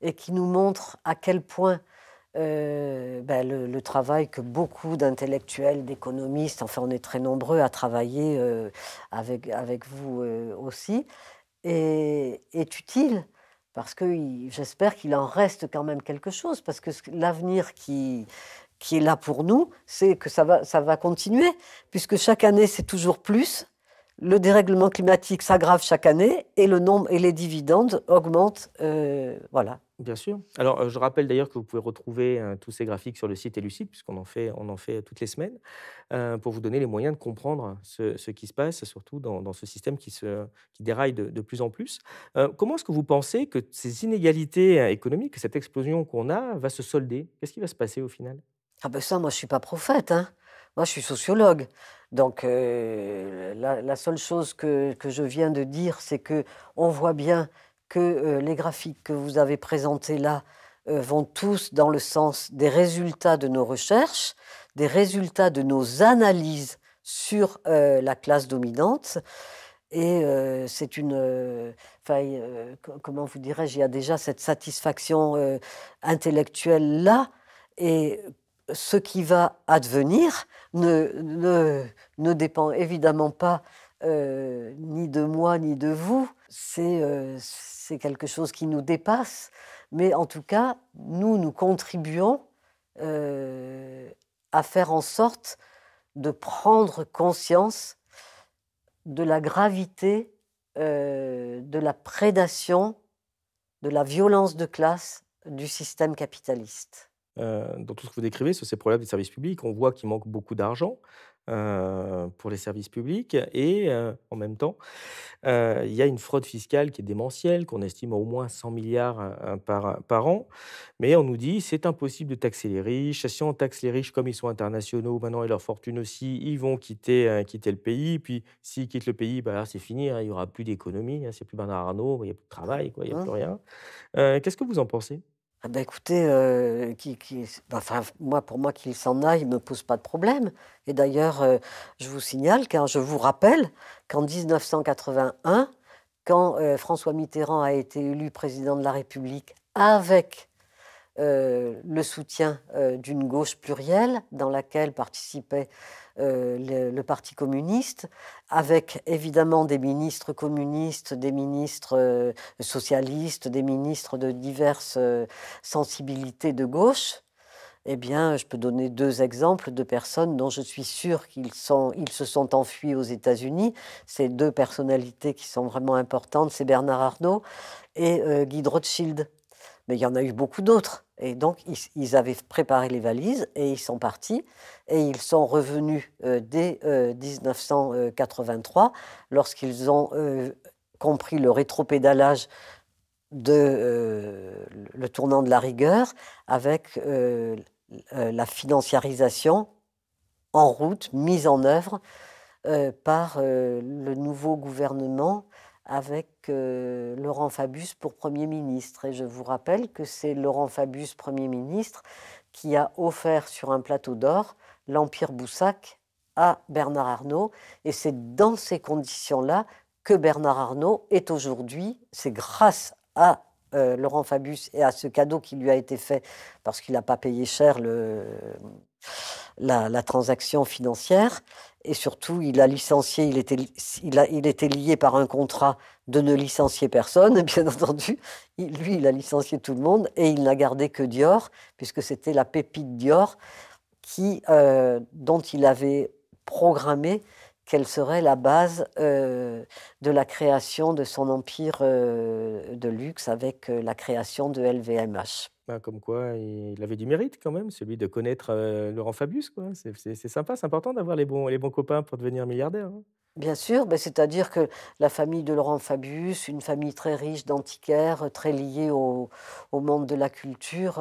et qui nous montrent à quel point euh, ben, le, travail que beaucoup d'intellectuels, d'économistes, enfin on est très nombreux à travailler euh, avec, avec vous aussi, est, est utile parce que j'espère qu'il en reste quand même quelque chose, parce que l'avenir qui, qui est là pour nous, c'est que ça va, ça va continuer, puisque chaque année, c'est toujours plus. Le dérèglement climatique s'aggrave chaque année et le nombre et les dividendes augmentent. Euh, voilà.
Bien sûr. Alors, euh, je rappelle d'ailleurs que vous pouvez retrouver euh, tous ces graphiques sur le site Elucide, puisqu'on en fait, on en fait toutes les semaines, pour vous donner les moyens de comprendre ce, qui se passe, surtout dans, ce système qui, se, qui déraille de, plus en plus. comment est-ce que vous pensez que ces inégalités économiques, cette explosion qu'on a, va se solder Qu'est-ce qui va se passer au final ah ben ça, moi je suis pas prophète, hein.
moi je suis sociologue. Donc euh, la, seule chose que, que, je viens de dire, c'est que on voit bien que euh, les graphiques que vous avez présentés là euh, vont tous dans le sens des résultats de nos recherches, des résultats de nos analyses sur la classe dominante. Et c'est une. comment vous dirais-je Il y a déjà cette satisfaction intellectuelle là. Et ce qui va advenir ne, dépend évidemment pas euh, ni de moi ni de vous. Euh, c'est quelque chose qui nous dépasse. Mais en tout cas, nous, nous contribuons euh, à faire en sorte de prendre conscience de la gravité de la prédation, de la violence de classe du système capitaliste.
Euh, dans tout ce que vous décrivez sur ces problèmes des services publics. On voit qu'il manque beaucoup d'argent euh, pour les services publics et euh, en même temps, il y a une fraude fiscale qui est démentielle, qu'on estime à au moins 100 milliards par, an. Mais on nous dit c'est impossible de taxer les riches. Si on taxe les riches comme ils sont internationaux, maintenant et leur fortune aussi, ils vont quitter, quitter le pays. Puis s'ils quittent le pays, bah, c'est fini, hein, il n'y aura plus d'économie, hein, c'est plus Bernard Arnault, il n'y a plus de travail, il n'y a ah. plus rien. Qu'est-ce que vous en pensez ah bah écoutez, euh, qui, moi, pour moi, qu'il s'en aille ne me pose pas de problème.
Et d'ailleurs, euh, je vous signale, car je vous rappelle qu'en 1981, quand euh, François Mitterrand a été élu président de la République avec le soutien d'une gauche plurielle, dans laquelle participait euh, le, Parti communiste, avec évidemment des ministres communistes, des ministres euh, socialistes, des ministres de diverses euh, sensibilités de gauche. Eh bien, je peux donner deux exemples de personnes dont je suis sûr qu'ils se sont enfuis aux États-Unis. Ces deux personnalités qui sont vraiment importantes, c'est Bernard Arnault et Guy Rothschild. Mais il y en a eu beaucoup d'autres. Et donc, ils, avaient préparé les valises et ils sont partis. Et ils sont revenus euh, dès 1983, euh, lorsqu'ils ont euh, compris le rétropédalage de le tournant de la rigueur avec la financiarisation en route, mise en œuvre par le nouveau gouvernement avec euh, Laurent Fabius pour Premier ministre. Et je vous rappelle que c'est Laurent Fabius, Premier ministre, qui a offert sur un plateau d'or l'Empire Boussac à Bernard Arnault. Et c'est dans ces conditions-là que Bernard Arnault est aujourd'hui, c'est grâce à euh, Laurent Fabius et à ce cadeau qui lui a été fait, parce qu'il n'a pas payé cher le, la, transaction financière. Et surtout, il a licencié, il était, il, était lié par un contrat de ne licencier personne, bien entendu. lui, il a licencié tout le monde et il n'a gardé que Dior, puisque c'était la pépite Dior qui, euh, dont il avait programmé quelle serait la base euh, de la création de son empire euh, de luxe avec euh, la création de LVMH.
Bah, comme quoi, il avait du mérite quand même, celui de connaître Laurent Fabius. C'est sympa, c'est important d'avoir les bons, les bons copains pour devenir milliardaire. Hein.
Bien sûr, ben, c'est-à-dire que la famille de Laurent Fabius, une famille très riche d'antiquaires, très liée au, monde de la culture,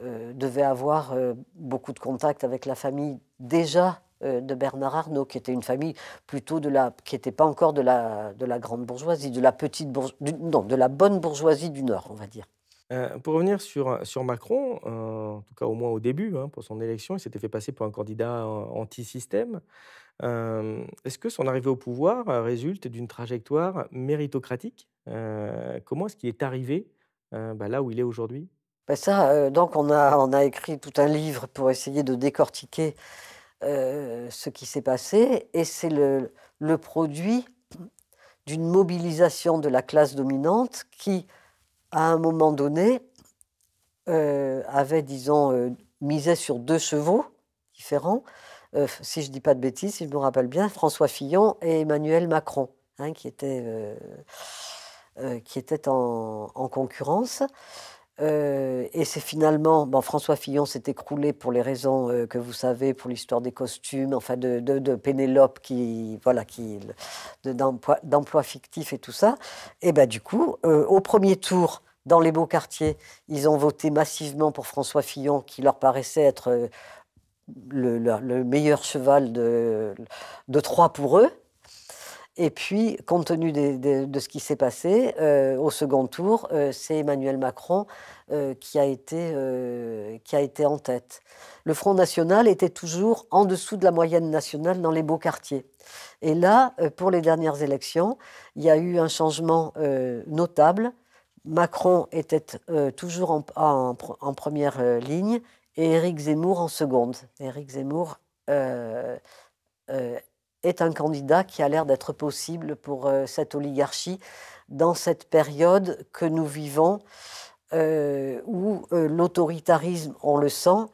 devait avoir beaucoup de contacts avec la famille déjà euh, de Bernard Arnault, qui était une famille plutôt de la, qui n'était pas encore de la, de la grande bourgeoisie, de la petite non, de la bonne bourgeoisie du Nord, on va dire.
Euh, pour revenir sur, sur Macron, euh, en tout cas au moins au début, hein, pour son élection, il s'était fait passer pour un candidat anti-système. est-ce que son arrivée au pouvoir résulte d'une trajectoire méritocratique Comment est-ce qu'il est arrivé bah, là où il est aujourd'hui
ben ça, donc on on a écrit tout un livre pour essayer de décortiquer euh, ce qui s'est passé, et c'est le, produit d'une mobilisation de la classe dominante qui, à un moment donné, euh, avait, disons, euh, misé sur deux chevaux différents, si je ne dis pas de bêtises, si je me rappelle bien, François Fillon et Emmanuel Macron, hein, qui étaient, qui étaient en, en concurrence. Euh, et c'est finalement, bon, François Fillon s'est écroulé pour les raisons euh, que vous savez, pour l'histoire des costumes, enfin de, de, Pénélope qui, voilà, qui, d'emploi fictif et tout ça. Et ben du coup, euh, au premier tour, dans les beaux quartiers, ils ont voté massivement pour François Fillon, qui leur paraissait être le, meilleur cheval de, de Troie pour eux. Et puis, compte tenu de, ce qui s'est passé euh, au second tour, euh, c'est Emmanuel Macron euh, qui, a été, qui a été en tête. Le Front National était toujours en dessous de la moyenne nationale dans les beaux quartiers. Et là, pour les dernières élections, il y a eu un changement notable. Macron était toujours en, ah, en, en première ligne et Éric Zemmour en seconde. Éric Zemmour est un candidat qui a l'air d'être possible pour euh, cette oligarchie dans cette période que nous vivons euh, où euh, l'autoritarisme, on le sent,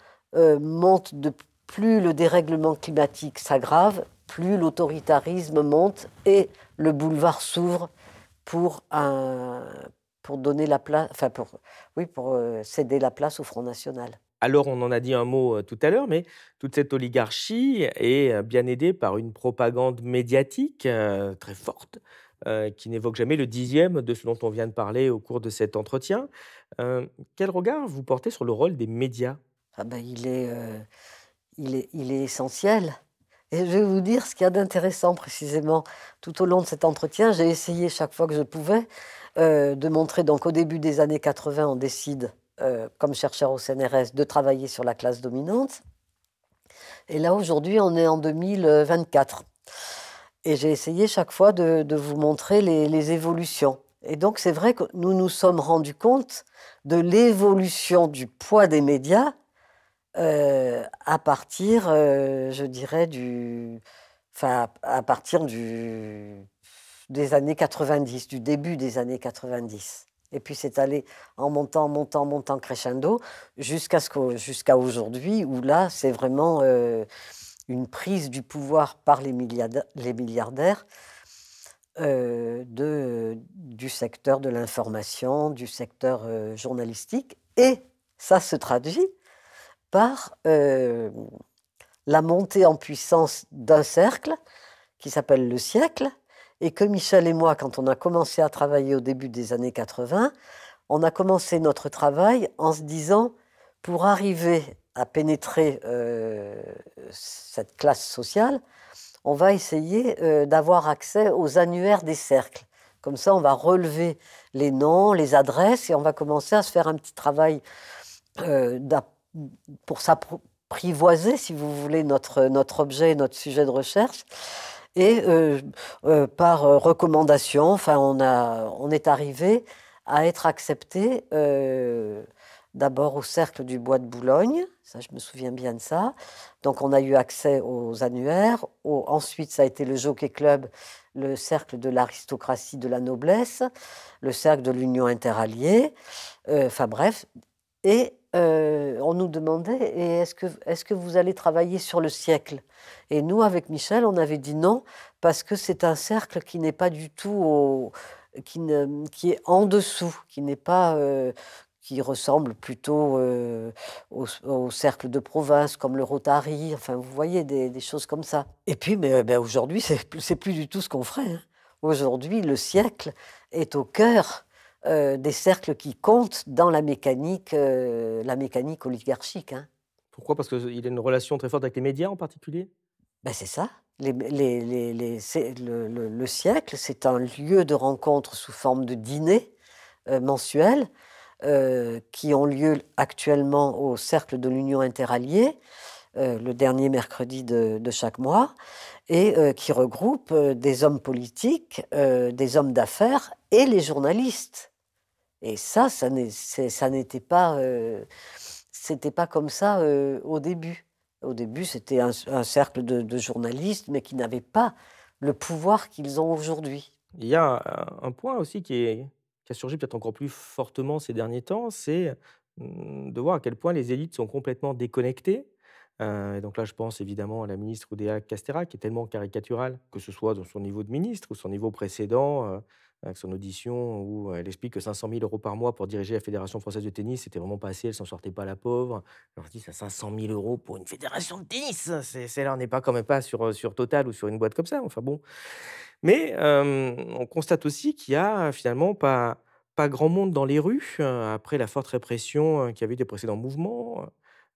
monte de plus le dérèglement climatique s'aggrave, plus l'autoritarisme monte et le boulevard s'ouvre pour, pour donner la place, pour, oui, pour céder la place au Front National.
Alors, on en a dit un mot euh, tout à l'heure, mais toute cette oligarchie est euh, bien aidée par une propagande médiatique euh, très forte, qui n'évoque jamais le dixième de ce dont on vient de parler au cours de cet entretien. quel regard vous portez sur le rôle des médias ah ben, il, est,
essentiel. Et je vais vous dire ce qu'il y a d'intéressant précisément. Tout au long de cet entretien, j'ai essayé chaque fois que je pouvais de montrer, donc au début des années 80, on décide euh, comme chercheur au CNRS, de travailler sur la classe dominante. Et là, aujourd'hui, on est en 2024. Et j'ai essayé chaque fois de, vous montrer les, évolutions. Et donc, c'est vrai que nous nous sommes rendus compte de l'évolution du poids des médias euh, à partir, euh, je dirais, du, enfin, à partir du, des années 90, du début des années 90. Et puis c'est allé en montant, montant, montant crescendo jusqu'à jusqu'à aujourd'hui où là, c'est vraiment euh, une prise du pouvoir par les milliardaires, euh, du secteur de l'information, du secteur euh, journalistique. Et ça se traduit par la montée en puissance d'un cercle qui s'appelle le siècle et que Michel et moi, quand on a commencé à travailler au début des années 80, on a commencé notre travail en se disant, pour arriver à pénétrer euh, cette classe sociale, on va essayer euh, d'avoir accès aux annuaires des cercles. Comme ça, on va relever les noms, les adresses, et on va commencer à se faire un petit travail euh, pour s'apprivoiser, si vous voulez, notre, notre objet notre sujet de recherche. Et euh, euh, par euh, recommandation, enfin, on, a, on est arrivé à être accepté d'abord au Cercle du Bois de Boulogne, ça je me souviens bien de ça. Donc on a eu accès aux annuaires. ensuite, ça a été le Jockey Club, le Cercle de l'aristocratie de la noblesse, le Cercle de l'Union interalliée, enfin bref. Et euh, on nous demandait est-ce que, est que vous allez travailler sur le siècle Et nous, avec Michel, on avait dit non, parce que c'est un cercle qui n'est pas du tout qui, est en dessous, qui n'est pas. Euh, qui ressemble plutôt euh, au, cercle de province, comme le Rotary, enfin, vous voyez, des, choses comme ça. Et puis, mais, ben, aujourd'hui, c'est plus du tout ce qu'on ferait. Hein. Aujourd'hui, le siècle est au cœur euh, des cercles qui comptent dans la mécanique,
euh, la mécanique oligarchique. Hein. Pourquoi Parce qu'il a une relation très forte avec les médias en particulier ben, C'est ça.
le, siècle, c'est un lieu de rencontre sous forme de dîners euh, mensuels euh, qui ont lieu actuellement au Cercle de l'Union interalliée. le dernier mercredi de, chaque mois, et qui regroupe des hommes politiques, des hommes d'affaires et les journalistes. Et ça, ça n'était pas, pas comme ça au début. Au début, c'était un,
cercle de, journalistes, mais qui n'avaient pas le pouvoir qu'ils ont aujourd'hui. Il y a un, point aussi qui, a surgi peut-être encore plus fortement ces derniers temps, c'est mmh, de voir à quel point les élites sont complètement déconnectées euh, et donc là, je pense évidemment à la ministre Oudéa Castera, qui est tellement caricaturale, que ce soit dans son niveau de ministre ou son niveau précédent, euh, avec son audition, où euh, elle explique que 500 000 euros par mois pour diriger la Fédération française de tennis, c'était vraiment pas assez, elle s'en sortait pas la pauvre. Elle dit, ça 500 000 euros pour une fédération de tennis, celle-là, on n'est pas quand même pas sur, euh, sur Total ou sur une boîte comme ça, enfin bon. Mais euh, on constate aussi qu'il y a finalement pas, pas grand monde dans les rues, après la forte répression qu'il y eu des précédents mouvements.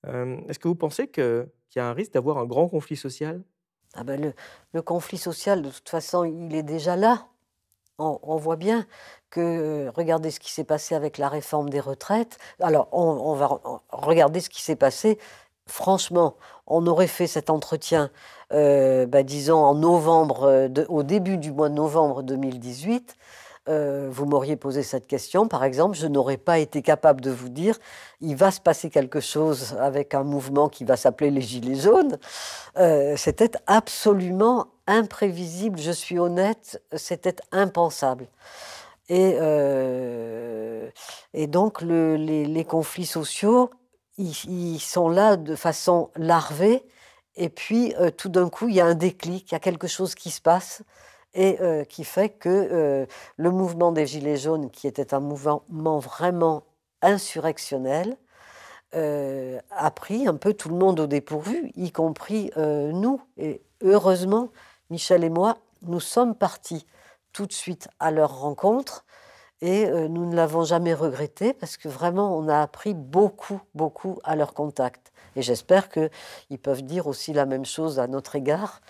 Est-ce que vous pensez qu'il y a un risque d'avoir un grand conflit social ah ben le conflit social, de toute façon, il est déjà là
on, voit bien que regardez ce qui s'est passé avec la réforme des retraites. Alors, on, va regarder ce qui s'est passé. Franchement, on aurait fait cet entretien, euh, bah, disons, en novembre, euh, au début du mois de novembre 2018. Euh, vous m'auriez posé cette question, par exemple, je n'aurais pas été capable de vous dire il va se passer quelque chose avec un mouvement qui va s'appeler les Gilets jaunes. Euh, c'était absolument imprévisible, je suis honnête, c'était impensable. Et, euh, donc les, conflits sociaux, ils, sont là de façon larvée, et puis tout d'un coup, il y a un déclic, il y a quelque chose qui se passe et euh, qui fait que euh, le mouvement des Gilets jaunes, qui était un mouvement vraiment insurrectionnel, euh, a pris un peu tout le monde au dépourvu, y compris nous. Et heureusement, Michel et moi, nous sommes partis tout de suite à leur rencontre et nous ne l'avons jamais regretté parce que vraiment, on a appris beaucoup, beaucoup à leur contact. Et j'espère qu'ils peuvent dire aussi la même
chose à notre égard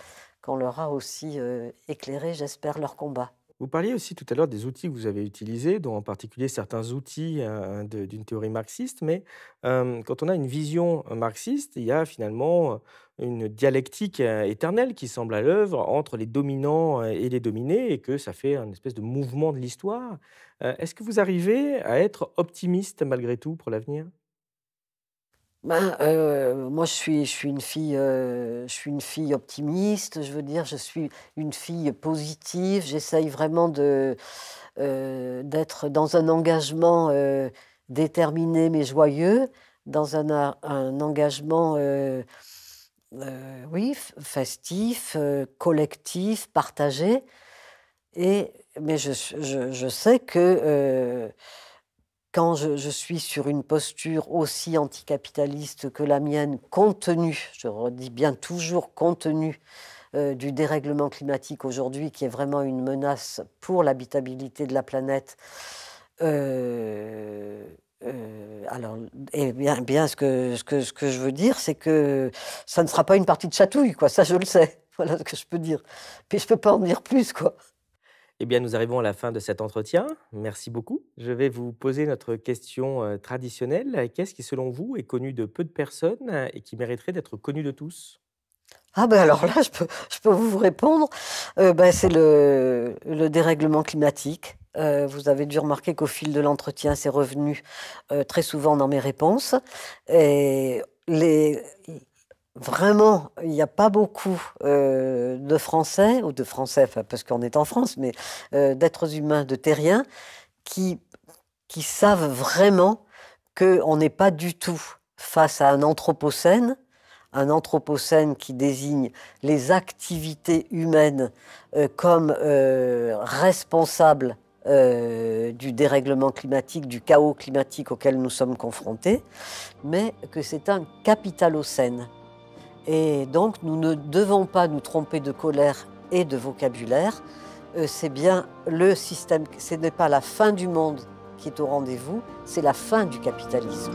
qu'on leur a aussi euh, éclairé, j'espère, leur combat. Vous parliez aussi tout à l'heure des outils que vous avez utilisés, dont en particulier certains outils euh, d'une théorie marxiste, mais euh, quand on a une vision marxiste, il y a finalement une dialectique éternelle qui semble à l'œuvre entre les dominants et les dominés, et que ça fait un espèce de mouvement de l'histoire. Est-ce que vous arrivez à être optimiste malgré tout pour l'avenir bah, euh, moi, je suis, je suis une fille, euh, je suis
une fille optimiste. Je veux dire, je suis une fille positive. J'essaye vraiment de euh, d'être dans un engagement déterminé mais joyeux, dans un, un engagement, oui, festif, collectif, partagé. Et mais je, je sais que quand je, suis sur une posture aussi anticapitaliste que la mienne, compte tenu, je redis bien toujours compte tenu euh, du dérèglement climatique aujourd'hui, qui est vraiment une menace pour l'habitabilité de la planète, euh, euh, alors, eh bien, bien ce, que, ce, que, ce que je veux dire, c'est que ça ne sera pas une partie de chatouille, quoi. Ça, je le sais. Voilà ce que je peux dire. Puis je ne peux pas en dire plus, quoi.
Eh bien, nous arrivons à la fin de cet entretien. Merci beaucoup. Je vais vous poser notre question euh, traditionnelle. Qu'est-ce qui, selon vous, est connu de peu de personnes euh, et qui mériterait d'être connu de tous
ah ben alors là, je peux, vous répondre. Euh, ben c'est le, dérèglement climatique. vous avez dû remarquer qu'au fil de l'entretien, c'est revenu très souvent dans mes réponses. Et les, vraiment, il n'y a pas beaucoup euh, de Français, ou de Français, parce qu'on est en France, mais euh, d'êtres humains, de terriens, qui, savent vraiment qu'on n'est pas du tout face à un anthropocène, un anthropocène qui désigne les activités humaines euh, comme responsables du dérèglement climatique, du chaos climatique auquel nous sommes confrontés, mais que c'est un capitalocène. Et donc, nous ne devons pas nous tromper de colère et de vocabulaire. Euh, c'est bien le système, ce n'est pas la fin du monde qui est au rendez-vous, c'est la fin du capitalisme.